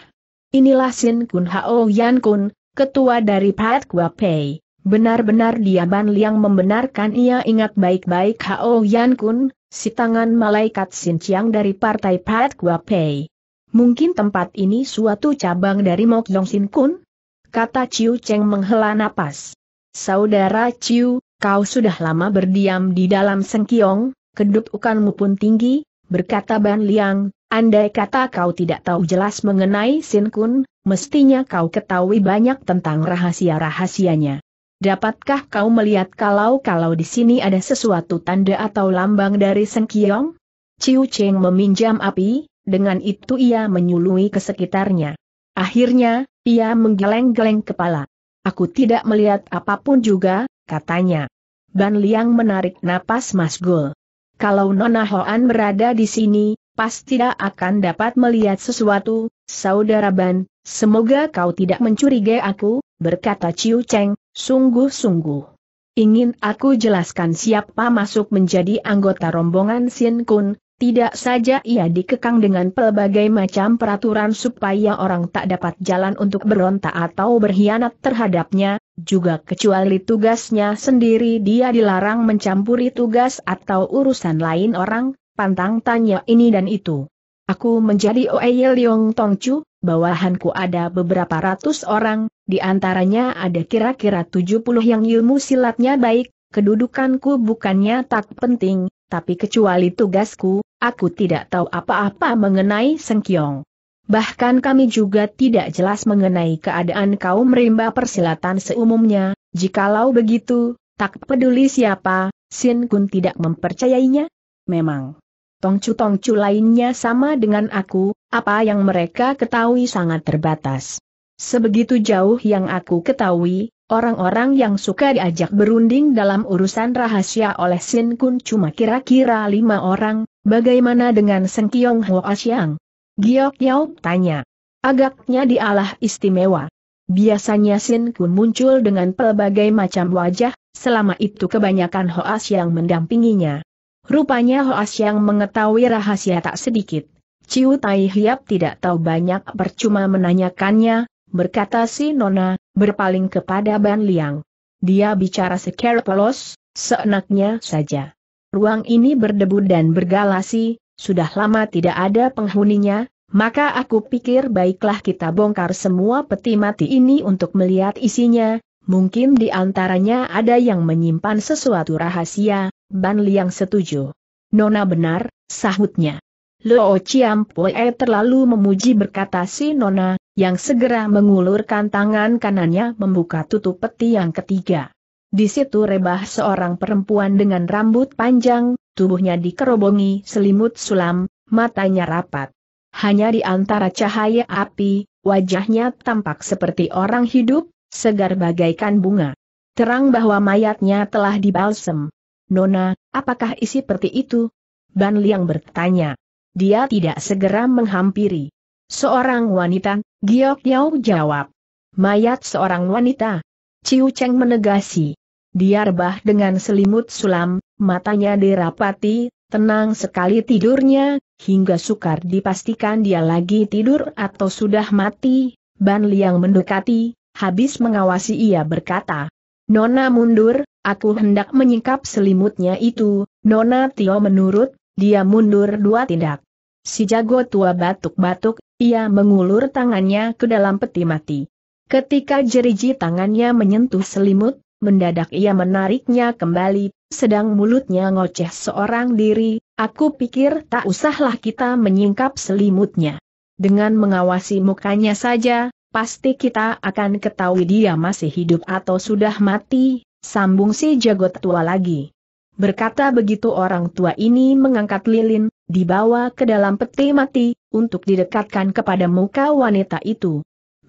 Inilah Sin Kun Hao Yan Kun, ketua dari Pat Kua Pei. Benar-benar dia Ban Liang membenarkan ia ingat baik-baik Hao Yan Kun, si tangan malaikat Sin Chiang dari partai Pat Gua Pei. Mungkin tempat ini suatu cabang dari Mok Yong Sin Kun? Kata Chiu Cheng menghela napas. Saudara Chiu, kau sudah lama berdiam di dalam sengkiong, kedudukanmu pun tinggi, berkata Ban Liang, andai kata kau tidak tahu jelas mengenai Sin Kun, mestinya kau ketahui banyak tentang rahasia-rahasianya. Dapatkah kau melihat kalau-kalau di sini ada sesuatu tanda atau lambang dari Kiong? Ciu Cheng meminjam api, dengan itu ia menyului ke sekitarnya. Akhirnya, ia menggeleng-geleng kepala. Aku tidak melihat apapun juga, katanya. Ban Liang menarik napas Mas Gul. Kalau Nona Hoan berada di sini, pasti tidak akan dapat melihat sesuatu, Saudara Ban, Semoga kau tidak mencurigai aku, berkata Ciu Cheng, sungguh-sungguh. Ingin aku jelaskan siapa masuk menjadi anggota rombongan Sien Kun, tidak saja ia dikekang dengan pelbagai macam peraturan supaya orang tak dapat jalan untuk berontak atau berkhianat terhadapnya, juga kecuali tugasnya sendiri dia dilarang mencampuri tugas atau urusan lain orang, pantang tanya ini dan itu. Aku menjadi Oeye Leong Chu? bawahanku ada beberapa ratus orang, di antaranya ada kira-kira tujuh puluh yang ilmu silatnya baik, kedudukanku bukannya tak penting, tapi kecuali tugasku, aku tidak tahu apa-apa mengenai Sengkyong. Bahkan kami juga tidak jelas mengenai keadaan kaum rimba persilatan seumumnya, jikalau begitu, tak peduli siapa, Sin Kun tidak mempercayainya? Memang tongcu-tongcu lainnya sama dengan aku, apa yang mereka ketahui sangat terbatas. Sebegitu jauh yang aku ketahui, orang-orang yang suka diajak berunding dalam urusan rahasia oleh Sin Kun cuma kira-kira lima orang, bagaimana dengan Seng Kiong Ho Asyang? Giok Yau tanya. Agaknya dialah istimewa. Biasanya Sin Kun muncul dengan pelbagai macam wajah, selama itu kebanyakan Hoas yang mendampinginya. Rupanya Hoas yang mengetahui rahasia tak sedikit. Ciu Tai Hiap tidak tahu banyak percuma menanyakannya, berkata si Nona, berpaling kepada Ban Liang. Dia bicara secara polos, seenaknya saja. Ruang ini berdebu dan bergalasi, sudah lama tidak ada penghuninya, maka aku pikir baiklah kita bongkar semua peti mati ini untuk melihat isinya, mungkin di antaranya ada yang menyimpan sesuatu rahasia, Ban Liang setuju. Nona benar, sahutnya. Luo Pue terlalu memuji berkata si Nona, yang segera mengulurkan tangan kanannya membuka tutup peti yang ketiga. Di situ rebah seorang perempuan dengan rambut panjang, tubuhnya dikerobongi selimut sulam, matanya rapat. Hanya di antara cahaya api, wajahnya tampak seperti orang hidup, segar bagaikan bunga. Terang bahwa mayatnya telah dibalsem. Nona, apakah isi peti itu? Ban Liang bertanya. Dia tidak segera menghampiri. Seorang wanita, Giok Yau jawab. Mayat seorang wanita. Ciu Cheng menegasi. Dia rebah dengan selimut sulam, matanya dirapati, tenang sekali tidurnya, hingga sukar dipastikan dia lagi tidur atau sudah mati. Ban Liang mendekati, habis mengawasi ia berkata, Nona mundur, aku hendak menyingkap selimutnya itu, Nona Tio menurut, dia mundur dua tindak. Si jago tua batuk-batuk, ia mengulur tangannya ke dalam peti mati. Ketika jeriji tangannya menyentuh selimut, mendadak ia menariknya kembali, sedang mulutnya ngoceh seorang diri, aku pikir tak usahlah kita menyingkap selimutnya. Dengan mengawasi mukanya saja, pasti kita akan ketahui dia masih hidup atau sudah mati, sambung si jago tua lagi. Berkata begitu orang tua ini mengangkat lilin, dibawa ke dalam peti mati, untuk didekatkan kepada muka wanita itu.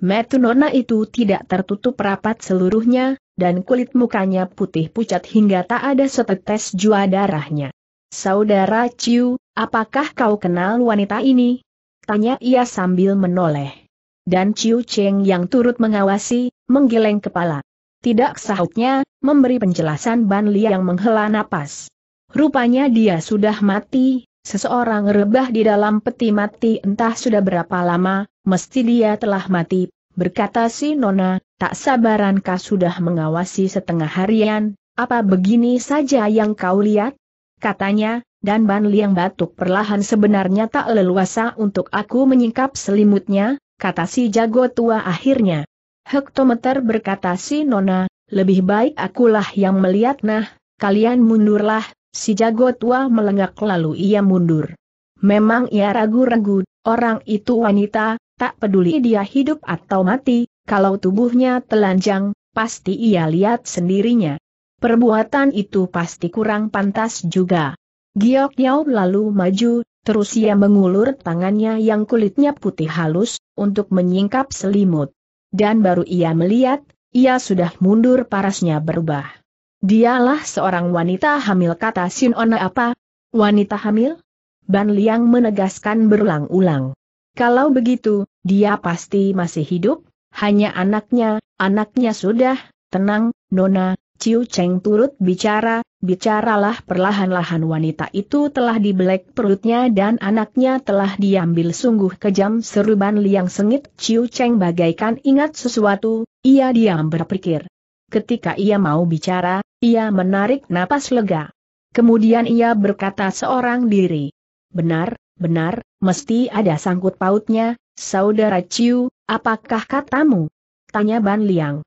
Metunona itu tidak tertutup rapat seluruhnya, dan kulit mukanya putih pucat hingga tak ada setetes jua darahnya. Saudara Ciu, apakah kau kenal wanita ini? Tanya ia sambil menoleh dan Chiu Cheng yang turut mengawasi, menggeleng kepala. Tidak sahutnya, memberi penjelasan Ban Li yang menghela napas. Rupanya dia sudah mati, seseorang rebah di dalam peti mati entah sudah berapa lama, mesti dia telah mati, berkata si Nona, tak sabarankah sudah mengawasi setengah harian, apa begini saja yang kau lihat? Katanya, dan Ban Liang batuk perlahan sebenarnya tak leluasa untuk aku menyingkap selimutnya, kata si jago tua akhirnya. Hektometer berkata si Nona, lebih baik akulah yang melihat nah, kalian mundurlah, si jago tua melengak lalu ia mundur. Memang ia ragu-ragu, orang itu wanita, tak peduli dia hidup atau mati, kalau tubuhnya telanjang, pasti ia lihat sendirinya. Perbuatan itu pasti kurang pantas juga. Giok Yau lalu maju, terus ia mengulur tangannya yang kulitnya putih halus, untuk menyingkap selimut. Dan baru ia melihat, ia sudah mundur parasnya berubah. Dialah seorang wanita hamil kata Ona apa? Wanita hamil? Ban Liang menegaskan berulang-ulang. Kalau begitu, dia pasti masih hidup, hanya anaknya, anaknya sudah, tenang, Nona, Ciu Cheng turut bicara, bicaralah perlahan-lahan wanita itu telah dibelek perutnya dan anaknya telah diambil sungguh kejam seruban liang sengit Ciu Cheng bagaikan ingat sesuatu, ia diam berpikir. Ketika ia mau bicara, ia menarik napas lega. Kemudian ia berkata seorang diri. Benar, benar, mesti ada sangkut pautnya, saudara Ciu, apakah katamu? Tanya Ban Liang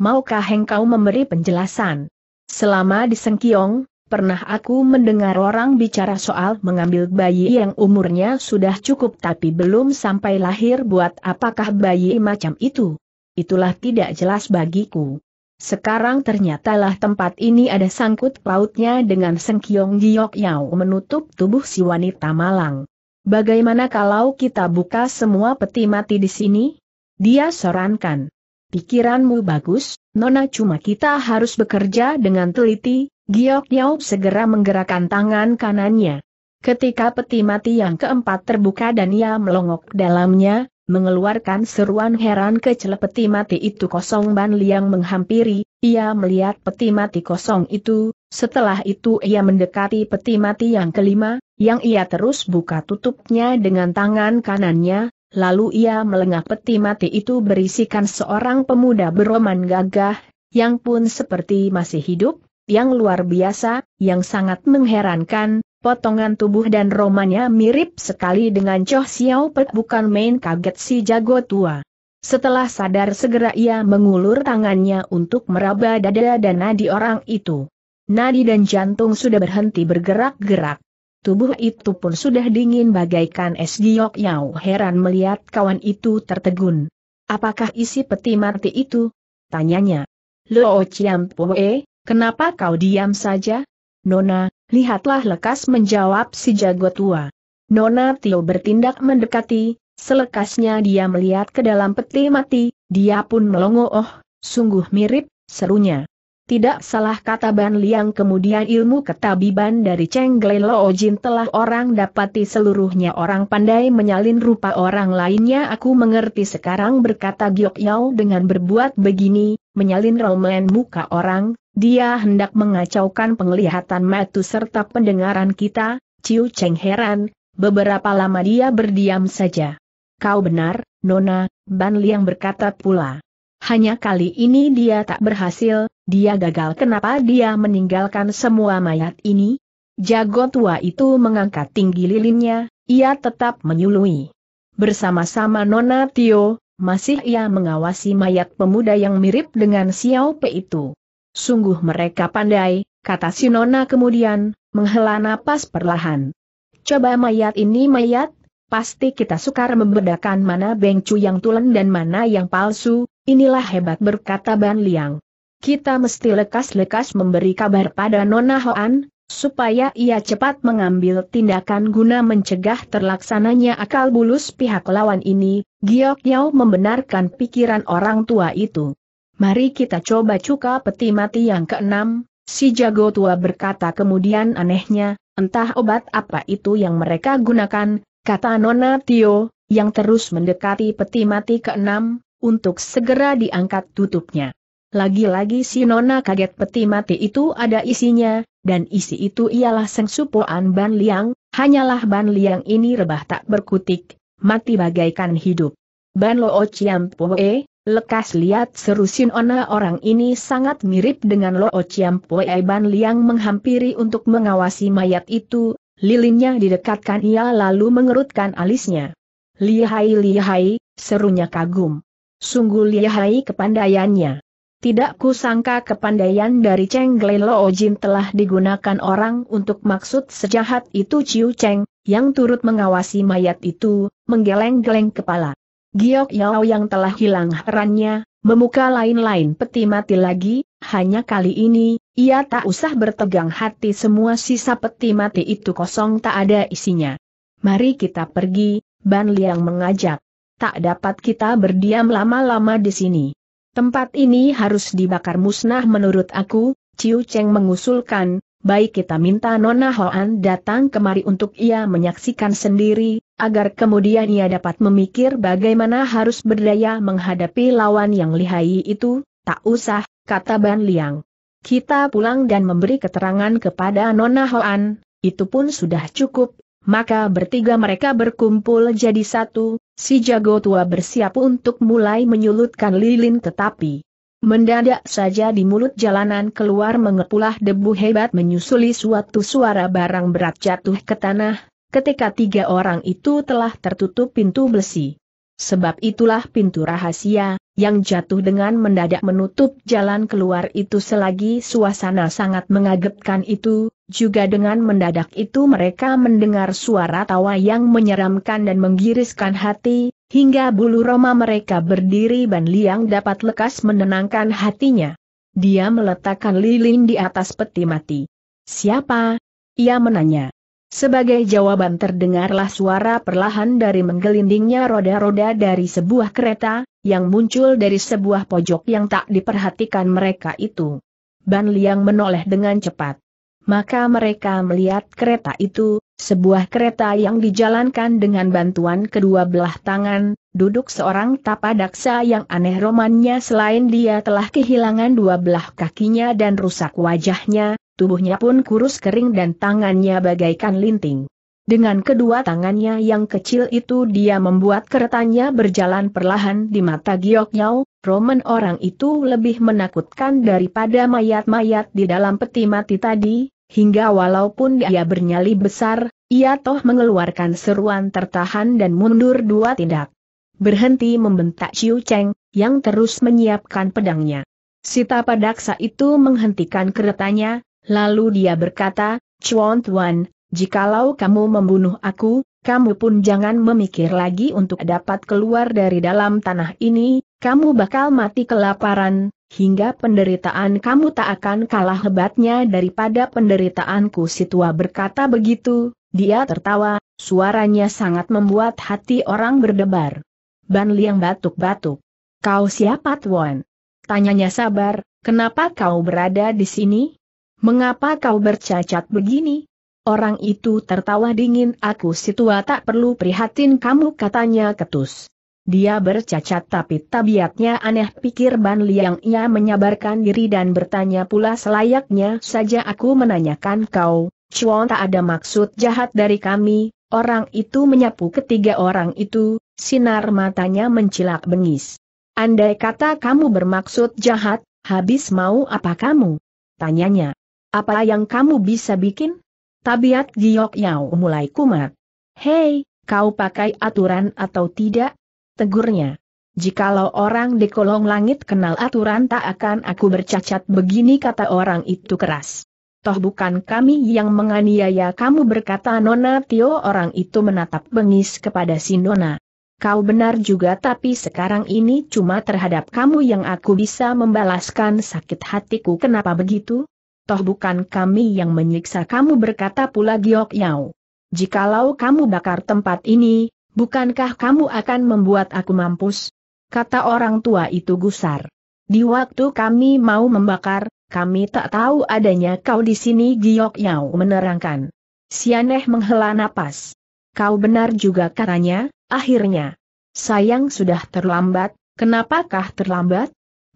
maukah engkau memberi penjelasan? Selama di Sengkiong, pernah aku mendengar orang bicara soal mengambil bayi yang umurnya sudah cukup tapi belum sampai lahir buat apakah bayi macam itu. Itulah tidak jelas bagiku. Sekarang ternyatalah tempat ini ada sangkut pautnya dengan Sengkiong Giok Yao menutup tubuh si wanita malang. Bagaimana kalau kita buka semua peti mati di sini? Dia sorankan. Pikiranmu bagus, Nona cuma kita harus bekerja dengan teliti, Giok Yau segera menggerakkan tangan kanannya. Ketika peti mati yang keempat terbuka dan ia melongok dalamnya, mengeluarkan seruan heran kecil peti mati itu kosong Ban Liang menghampiri, ia melihat peti mati kosong itu, setelah itu ia mendekati peti mati yang kelima, yang ia terus buka tutupnya dengan tangan kanannya, lalu ia melengah peti mati itu berisikan seorang pemuda beroman gagah, yang pun seperti masih hidup, yang luar biasa, yang sangat mengherankan, potongan tubuh dan romannya mirip sekali dengan Choh Xiao Pek bukan main kaget si jago tua. Setelah sadar segera ia mengulur tangannya untuk meraba dada dan nadi orang itu. Nadi dan jantung sudah berhenti bergerak-gerak. Tubuh itu pun sudah dingin bagaikan es giok yau heran melihat kawan itu tertegun. Apakah isi peti mati itu? Tanyanya. Lo Chiam Poe, kenapa kau diam saja? Nona, lihatlah lekas menjawab si jago tua. Nona Tio bertindak mendekati, selekasnya dia melihat ke dalam peti mati, dia pun melongo oh, sungguh mirip, serunya. Tidak salah kata Ban Liang kemudian ilmu ketabiban dari Cheng Glei Lo Jin telah orang dapati seluruhnya orang pandai menyalin rupa orang lainnya aku mengerti sekarang berkata Giok Yao dengan berbuat begini, menyalin romen muka orang, dia hendak mengacaukan penglihatan matu serta pendengaran kita, Ciu Cheng heran, beberapa lama dia berdiam saja. Kau benar, Nona, Ban Liang berkata pula. Hanya kali ini dia tak berhasil, dia gagal kenapa dia meninggalkan semua mayat ini? Jago tua itu mengangkat tinggi lilinnya, ia tetap menyului. Bersama-sama Nona Tio, masih ia mengawasi mayat pemuda yang mirip dengan Xiao Pe itu. Sungguh mereka pandai, kata si Nona kemudian, menghela napas perlahan. Coba mayat ini mayat, pasti kita sukar membedakan mana bengcu yang tulen dan mana yang palsu, inilah hebat berkata Ban Liang kita mesti lekas-lekas memberi kabar pada Nona Hoan, supaya ia cepat mengambil tindakan guna mencegah terlaksananya akal bulus pihak lawan ini, Giok Yau membenarkan pikiran orang tua itu. Mari kita coba cuka peti mati yang keenam, si jago tua berkata kemudian anehnya, entah obat apa itu yang mereka gunakan, kata Nona Tio, yang terus mendekati peti mati keenam, untuk segera diangkat tutupnya. Lagi-lagi si Nona kaget peti mati itu ada isinya, dan isi itu ialah Seng Supoan Ban Liang, hanyalah Ban Liang ini rebah tak berkutik, mati bagaikan hidup. Ban Lo Ociam Poe, lekas lihat seru si Nona orang ini sangat mirip dengan Lo Ociam Poe Ban Liang menghampiri untuk mengawasi mayat itu, lilinnya didekatkan ia lalu mengerutkan alisnya. Lihai-lihai, serunya kagum. Sungguh lihai kepandaiannya. Tidak kusangka kepandaian dari Cheng Glen Lo Jin telah digunakan orang untuk maksud sejahat itu Ciu Cheng, yang turut mengawasi mayat itu, menggeleng-geleng kepala. Giok Yao yang telah hilang herannya, memuka lain-lain peti mati lagi, hanya kali ini, ia tak usah bertegang hati semua sisa peti mati itu kosong tak ada isinya. Mari kita pergi, Ban Liang mengajak. Tak dapat kita berdiam lama-lama di sini. Tempat ini harus dibakar musnah menurut aku, Ciu Cheng mengusulkan, baik kita minta Nona Hoan datang kemari untuk ia menyaksikan sendiri, agar kemudian ia dapat memikir bagaimana harus berdaya menghadapi lawan yang lihai itu, tak usah, kata Ban Liang. Kita pulang dan memberi keterangan kepada Nona Hoan, itu pun sudah cukup, maka bertiga mereka berkumpul jadi satu, Si jago tua bersiap untuk mulai menyulutkan lilin tetapi mendadak saja di mulut jalanan keluar mengepulah debu hebat menyusuli suatu suara barang berat jatuh ke tanah, ketika tiga orang itu telah tertutup pintu besi sebab itulah pintu rahasia, yang jatuh dengan mendadak menutup jalan keluar itu selagi suasana sangat mengagetkan itu, juga dengan mendadak itu mereka mendengar suara tawa yang menyeramkan dan menggiriskan hati, hingga bulu roma mereka berdiri dan liang dapat lekas menenangkan hatinya. Dia meletakkan lilin di atas peti mati. Siapa? Ia menanya. Sebagai jawaban terdengarlah suara perlahan dari menggelindingnya roda-roda dari sebuah kereta, yang muncul dari sebuah pojok yang tak diperhatikan mereka itu. Ban Liang menoleh dengan cepat. Maka mereka melihat kereta itu, sebuah kereta yang dijalankan dengan bantuan kedua belah tangan, duduk seorang tapa tapadaksa yang aneh romannya selain dia telah kehilangan dua belah kakinya dan rusak wajahnya, tubuhnya pun kurus kering dan tangannya bagaikan linting. Dengan kedua tangannya yang kecil itu dia membuat keretanya berjalan perlahan di mata Giok Yao, Roman orang itu lebih menakutkan daripada mayat-mayat di dalam peti mati tadi, hingga walaupun dia bernyali besar, ia toh mengeluarkan seruan tertahan dan mundur dua tindak. Berhenti membentak Xiu Cheng, yang terus menyiapkan pedangnya. Sita Padaksa itu menghentikan keretanya, Lalu dia berkata, Chuan Tuan, jikalau kamu membunuh aku, kamu pun jangan memikir lagi untuk dapat keluar dari dalam tanah ini, kamu bakal mati kelaparan, hingga penderitaan kamu tak akan kalah hebatnya daripada penderitaanku si tua berkata begitu, dia tertawa, suaranya sangat membuat hati orang berdebar. Ban Liang batuk-batuk. Kau siapa Tuan? Tanyanya sabar, kenapa kau berada di sini? Mengapa kau bercacat begini? Orang itu tertawa dingin aku si tua tak perlu prihatin kamu katanya ketus. Dia bercacat tapi tabiatnya aneh pikir Ban Liang ia menyabarkan diri dan bertanya pula selayaknya saja aku menanyakan kau, Chuan tak ada maksud jahat dari kami, orang itu menyapu ketiga orang itu, sinar matanya mencilak bengis. Andai kata kamu bermaksud jahat, habis mau apa kamu? Tanyanya. Apa yang kamu bisa bikin? Tabiat Giok Yao mulai kumat. Hei, kau pakai aturan atau tidak? Tegurnya. Jikalau orang di kolong langit kenal aturan tak akan aku bercacat begini kata orang itu keras. Toh bukan kami yang menganiaya kamu berkata Nona Tio orang itu menatap bengis kepada si Nona. Kau benar juga tapi sekarang ini cuma terhadap kamu yang aku bisa membalaskan sakit hatiku kenapa begitu? Toh bukan kami yang menyiksa kamu berkata pula Giok Yao. Jikalau kamu bakar tempat ini, bukankah kamu akan membuat aku mampus? Kata orang tua itu gusar. Di waktu kami mau membakar, kami tak tahu adanya kau di sini Giok Yao menerangkan. Sianeh menghela napas. Kau benar juga katanya, akhirnya. Sayang sudah terlambat, kenapakah terlambat?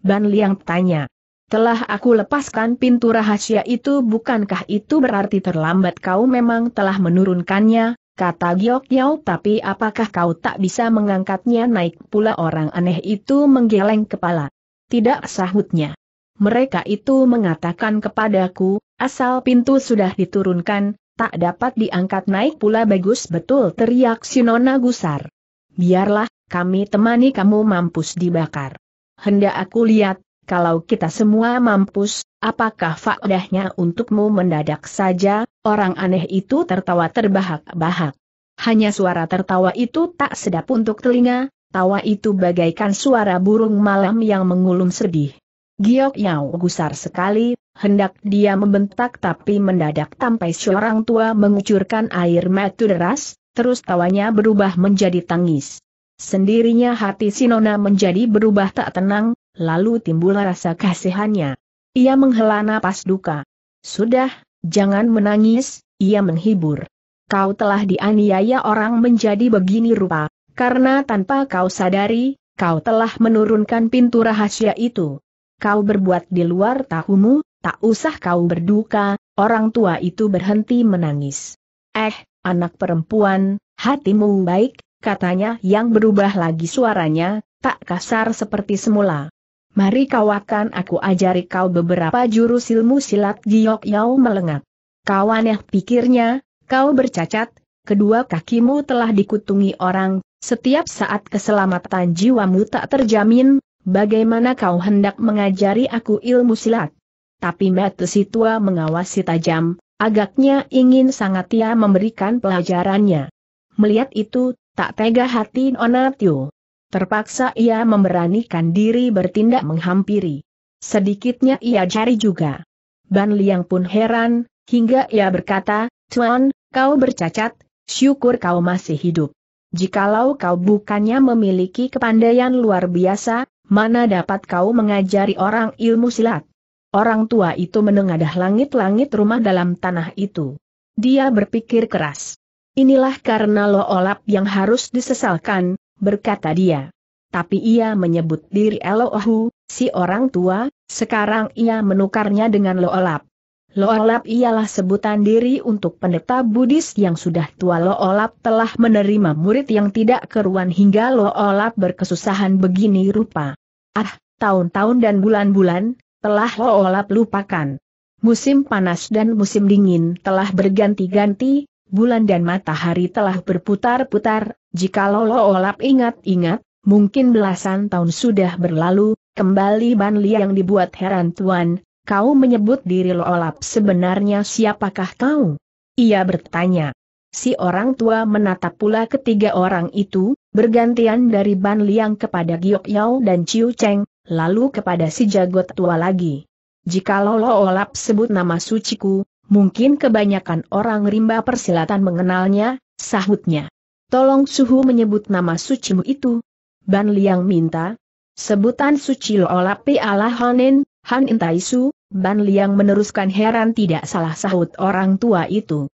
Ban Liang tanya. Telah aku lepaskan pintu rahasia itu bukankah itu berarti terlambat kau memang telah menurunkannya, kata Giok Yao tapi apakah kau tak bisa mengangkatnya naik pula orang aneh itu menggeleng kepala. Tidak sahutnya. Mereka itu mengatakan kepadaku, asal pintu sudah diturunkan, tak dapat diangkat naik pula bagus betul teriak Sinona gusar. Biarlah, kami temani kamu mampus dibakar. Hendak aku lihat, kalau kita semua mampus, apakah faedahnya untukmu mendadak saja, orang aneh itu tertawa terbahak-bahak. Hanya suara tertawa itu tak sedap untuk telinga, tawa itu bagaikan suara burung malam yang mengulum sedih. Giok Yao gusar sekali, hendak dia membentak tapi mendadak tanpa seorang tua mengucurkan air mata deras, terus tawanya berubah menjadi tangis. Sendirinya hati Sinona menjadi berubah tak tenang, lalu timbul rasa kasihannya. Ia menghela napas duka. Sudah, jangan menangis, ia menghibur. Kau telah dianiaya orang menjadi begini rupa, karena tanpa kau sadari, kau telah menurunkan pintu rahasia itu. Kau berbuat di luar tahumu, tak usah kau berduka, orang tua itu berhenti menangis. Eh, anak perempuan, hatimu baik, katanya yang berubah lagi suaranya, tak kasar seperti semula. Mari kau akan aku ajari kau beberapa jurus ilmu silat giok yau melengat. Kau aneh pikirnya, kau bercacat, kedua kakimu telah dikutungi orang, setiap saat keselamatan jiwamu tak terjamin, bagaimana kau hendak mengajari aku ilmu silat? Tapi mata si tua mengawasi tajam, agaknya ingin sangat ia memberikan pelajarannya. Melihat itu, tak tega hati Onatio. Terpaksa ia memberanikan diri bertindak menghampiri. Sedikitnya ia cari juga. Ban Liang pun heran, hingga ia berkata, Tuan, kau bercacat, syukur kau masih hidup. Jikalau kau bukannya memiliki kepandaian luar biasa, mana dapat kau mengajari orang ilmu silat? Orang tua itu menengadah langit-langit rumah dalam tanah itu. Dia berpikir keras. Inilah karena lo olap yang harus disesalkan, berkata dia. Tapi ia menyebut diri Elohu, si orang tua, sekarang ia menukarnya dengan Loolap. Loolap ialah sebutan diri untuk pendeta Buddhis yang sudah tua Loolap telah menerima murid yang tidak keruan hingga Loolap berkesusahan begini rupa. Ah, tahun-tahun dan bulan-bulan, telah Loolap lupakan. Musim panas dan musim dingin telah berganti-ganti, bulan dan matahari telah berputar-putar, jika Lolo Olap ingat-ingat, mungkin belasan tahun sudah berlalu, kembali Ban Li yang dibuat heran Tuan, kau menyebut diri Lolo Olap sebenarnya siapakah kau? Ia bertanya. Si orang tua menatap pula ketiga orang itu, bergantian dari Ban Liang kepada Giok Yao dan Ciu Cheng, lalu kepada si jagot tua lagi. Jika Lolo Olap sebut nama suciku, mungkin kebanyakan orang rimba persilatan mengenalnya, sahutnya. Tolong Suhu menyebut nama sucimu itu. Ban Liang minta. Sebutan suci Loolapi ala Hanin, Han Intaisu, Ban Liang meneruskan heran tidak salah sahut orang tua itu.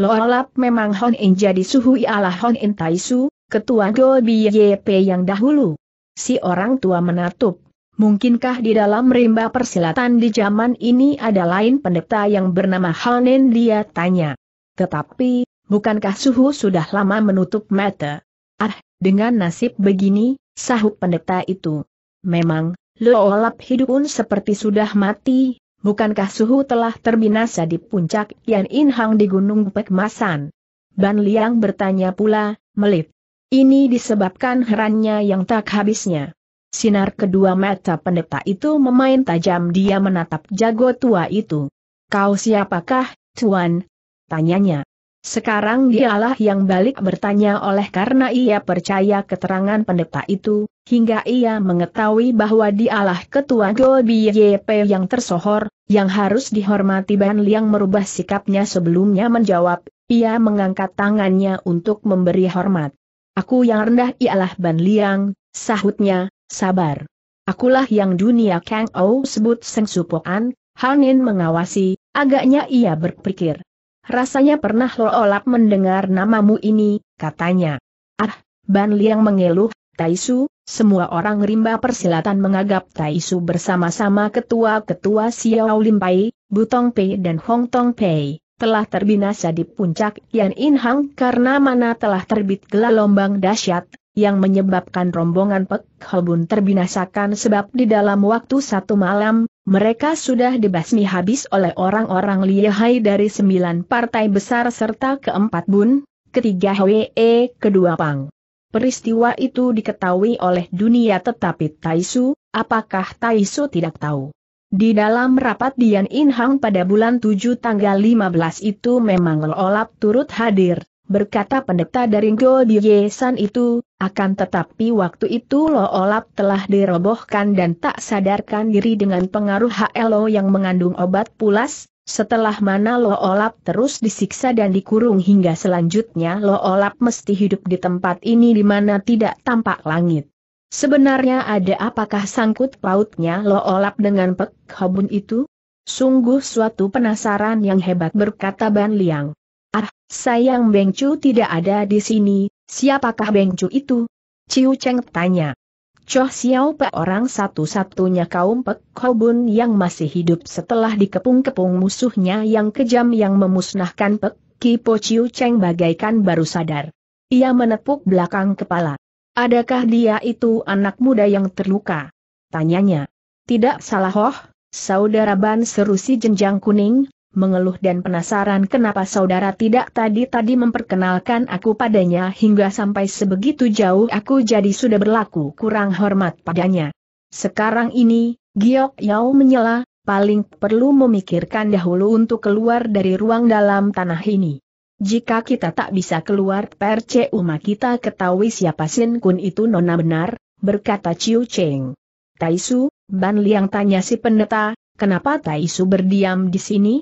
Loolap memang Hon In jadi Suhu ala Hon Intaisu, ketua Go YP yang dahulu. Si orang tua menatup Mungkinkah di dalam rimba persilatan di zaman ini ada lain pendeta yang bernama Hanen dia tanya. Tetapi, Bukankah suhu sudah lama menutup mata? Ah, dengan nasib begini, sahut pendeta itu. Memang, Loolap hidup pun seperti sudah mati, bukankah suhu telah terbinasa di puncak Yan Inhang di Gunung Pekmasan? Ban Liang bertanya pula, melit. Ini disebabkan herannya yang tak habisnya. Sinar kedua mata pendeta itu memain tajam dia menatap jago tua itu. Kau siapakah, Tuan? Tanyanya. Sekarang dialah yang balik bertanya oleh karena ia percaya keterangan pendeta itu, hingga ia mengetahui bahwa dialah ketua Gobi YP yang tersohor, yang harus dihormati Ban Liang merubah sikapnya sebelumnya menjawab, ia mengangkat tangannya untuk memberi hormat. Aku yang rendah ialah Ban Liang, sahutnya, sabar. Akulah yang dunia Kang Ou sebut Seng Supoan, Hanin mengawasi, agaknya ia berpikir. Rasanya pernah Lo Olap mendengar namamu ini, katanya. Ah, Ban Liang mengeluh, Taisu, semua orang rimba persilatan menganggap Taisu bersama-sama ketua-ketua Xiao Limpai, Butong Pei dan Hong Tong Pei, telah terbinasa di puncak Yan In Hang karena mana telah terbit gelombang dahsyat, yang menyebabkan rombongan Pek Halbun terbinasakan sebab di dalam waktu satu malam, mereka sudah dibasmi habis oleh orang-orang lihai dari sembilan partai besar serta keempat bun, ketiga HWE, kedua Pang. Peristiwa itu diketahui oleh dunia tetapi Taisu, apakah Taisu tidak tahu? Di dalam rapat Dian Inhang pada bulan 7 tanggal 15 itu memang Lolap turut hadir, berkata pendeta dari Go San itu, akan tetapi waktu itu Lo Olap telah dirobohkan dan tak sadarkan diri dengan pengaruh HLO yang mengandung obat pulas, setelah mana Lo Olap terus disiksa dan dikurung hingga selanjutnya Lo Olap mesti hidup di tempat ini di mana tidak tampak langit. Sebenarnya ada apakah sangkut pautnya Lo Olap dengan Pek Hobun itu? Sungguh suatu penasaran yang hebat berkata Ban Liang. Ah, sayang Bengcu tidak ada di sini, Siapakah Cu itu? Ciu Cheng tanya. Choh Xiao Pe orang satu-satunya kaum Pek Kobun yang masih hidup setelah dikepung-kepung musuhnya yang kejam yang memusnahkan Pek Kipo Ciu Cheng bagaikan baru sadar. Ia menepuk belakang kepala. Adakah dia itu anak muda yang terluka? Tanyanya. Tidak salah Hoh, saudara Ban serusi jenjang kuning, mengeluh dan penasaran kenapa saudara tidak tadi-tadi memperkenalkan aku padanya hingga sampai sebegitu jauh aku jadi sudah berlaku kurang hormat padanya. Sekarang ini, Giok Yao menyela, paling perlu memikirkan dahulu untuk keluar dari ruang dalam tanah ini. Jika kita tak bisa keluar umat kita ketahui siapa Sin Kun itu nona benar, berkata Chiu Cheng. Taisu, Ban Liang tanya si pendeta, kenapa Taisu berdiam di sini?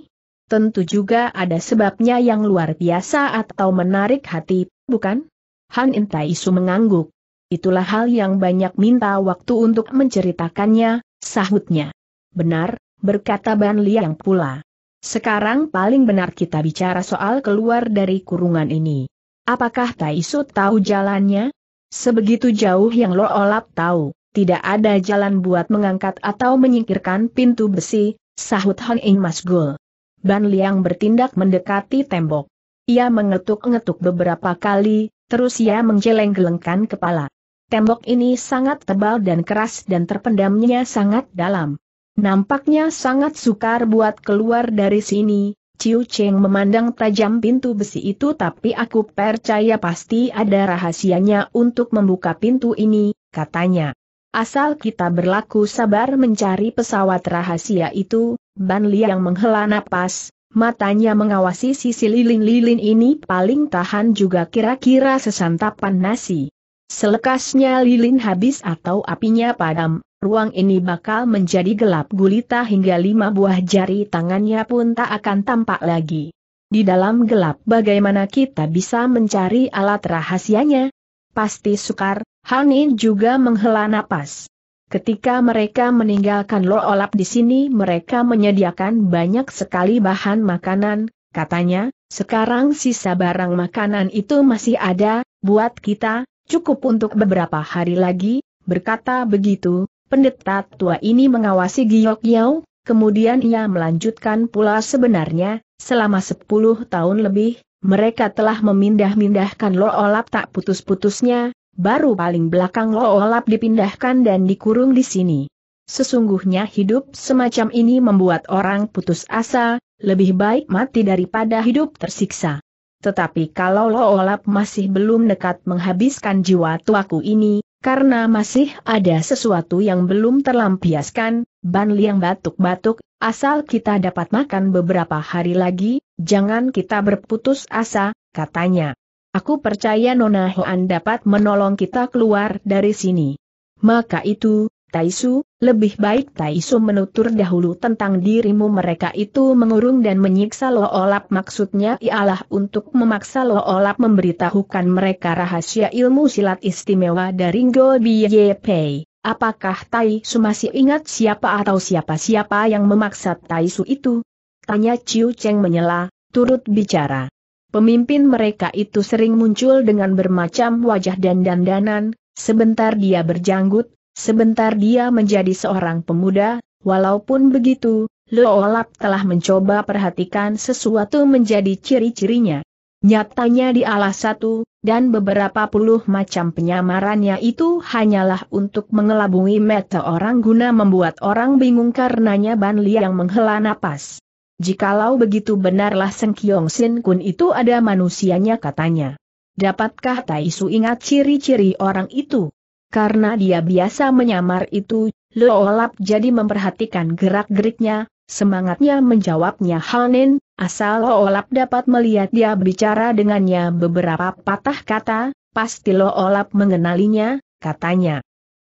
tentu juga ada sebabnya yang luar biasa atau menarik hati, bukan? Han Su mengangguk. Itulah hal yang banyak minta waktu untuk menceritakannya, sahutnya. Benar, berkata Ban Liang pula. Sekarang paling benar kita bicara soal keluar dari kurungan ini. Apakah Taisu tahu jalannya? Sebegitu jauh yang Lo Olap tahu, tidak ada jalan buat mengangkat atau menyingkirkan pintu besi, sahut Han Ing Masgul. Ban Liang bertindak mendekati tembok. Ia mengetuk-ngetuk beberapa kali, terus ia menggeleng-gelengkan kepala. Tembok ini sangat tebal dan keras dan terpendamnya sangat dalam. Nampaknya sangat sukar buat keluar dari sini, Ciu Cheng memandang tajam pintu besi itu tapi aku percaya pasti ada rahasianya untuk membuka pintu ini, katanya. Asal kita berlaku sabar mencari pesawat rahasia itu, Ban yang menghela napas, matanya mengawasi sisi lilin-lilin ini paling tahan juga kira-kira sesantapan nasi. Selekasnya lilin habis atau apinya padam, ruang ini bakal menjadi gelap gulita hingga lima buah jari tangannya pun tak akan tampak lagi. Di dalam gelap bagaimana kita bisa mencari alat rahasianya? Pasti sukar, Hanin juga menghela napas. Ketika mereka meninggalkan lo olap di sini mereka menyediakan banyak sekali bahan makanan, katanya, sekarang sisa barang makanan itu masih ada, buat kita, cukup untuk beberapa hari lagi, berkata begitu, pendeta tua ini mengawasi Giok Yau, kemudian ia melanjutkan pula sebenarnya, selama 10 tahun lebih, mereka telah memindah-mindahkan lo olap tak putus-putusnya, baru paling belakang lo olap dipindahkan dan dikurung di sini. Sesungguhnya hidup semacam ini membuat orang putus asa, lebih baik mati daripada hidup tersiksa. Tetapi kalau lo olap masih belum dekat menghabiskan jiwa tuaku ini, karena masih ada sesuatu yang belum terlampiaskan, Ban Liang batuk-batuk, asal kita dapat makan beberapa hari lagi, jangan kita berputus asa, katanya. Aku percaya Nona Hoan dapat menolong kita keluar dari sini. Maka itu, Taisu, lebih baik Taisu menutur dahulu tentang dirimu mereka itu mengurung dan menyiksa Lo Olap maksudnya ialah untuk memaksa Lo Olap memberitahukan mereka rahasia ilmu silat istimewa dari Ngo Biye Apakah Taisu masih ingat siapa atau siapa-siapa yang memaksa Taisu itu? Tanya Ciu Cheng menyela, turut bicara. Pemimpin mereka itu sering muncul dengan bermacam wajah dan dandanan, sebentar dia berjanggut, sebentar dia menjadi seorang pemuda, walaupun begitu, Loolap telah mencoba perhatikan sesuatu menjadi ciri-cirinya. Nyatanya di alas satu, dan beberapa puluh macam penyamarannya itu hanyalah untuk mengelabui mata orang guna membuat orang bingung karenanya Ban Li yang menghela napas. Jikalau begitu benarlah Seng Kiong Sin Kun itu ada manusianya katanya. Dapatkah Tai Su ingat ciri-ciri orang itu? Karena dia biasa menyamar itu, Olap jadi memperhatikan gerak-geriknya, semangatnya menjawabnya Hanin, asal Olap dapat melihat dia bicara dengannya beberapa patah kata, pasti Olap mengenalinya, katanya.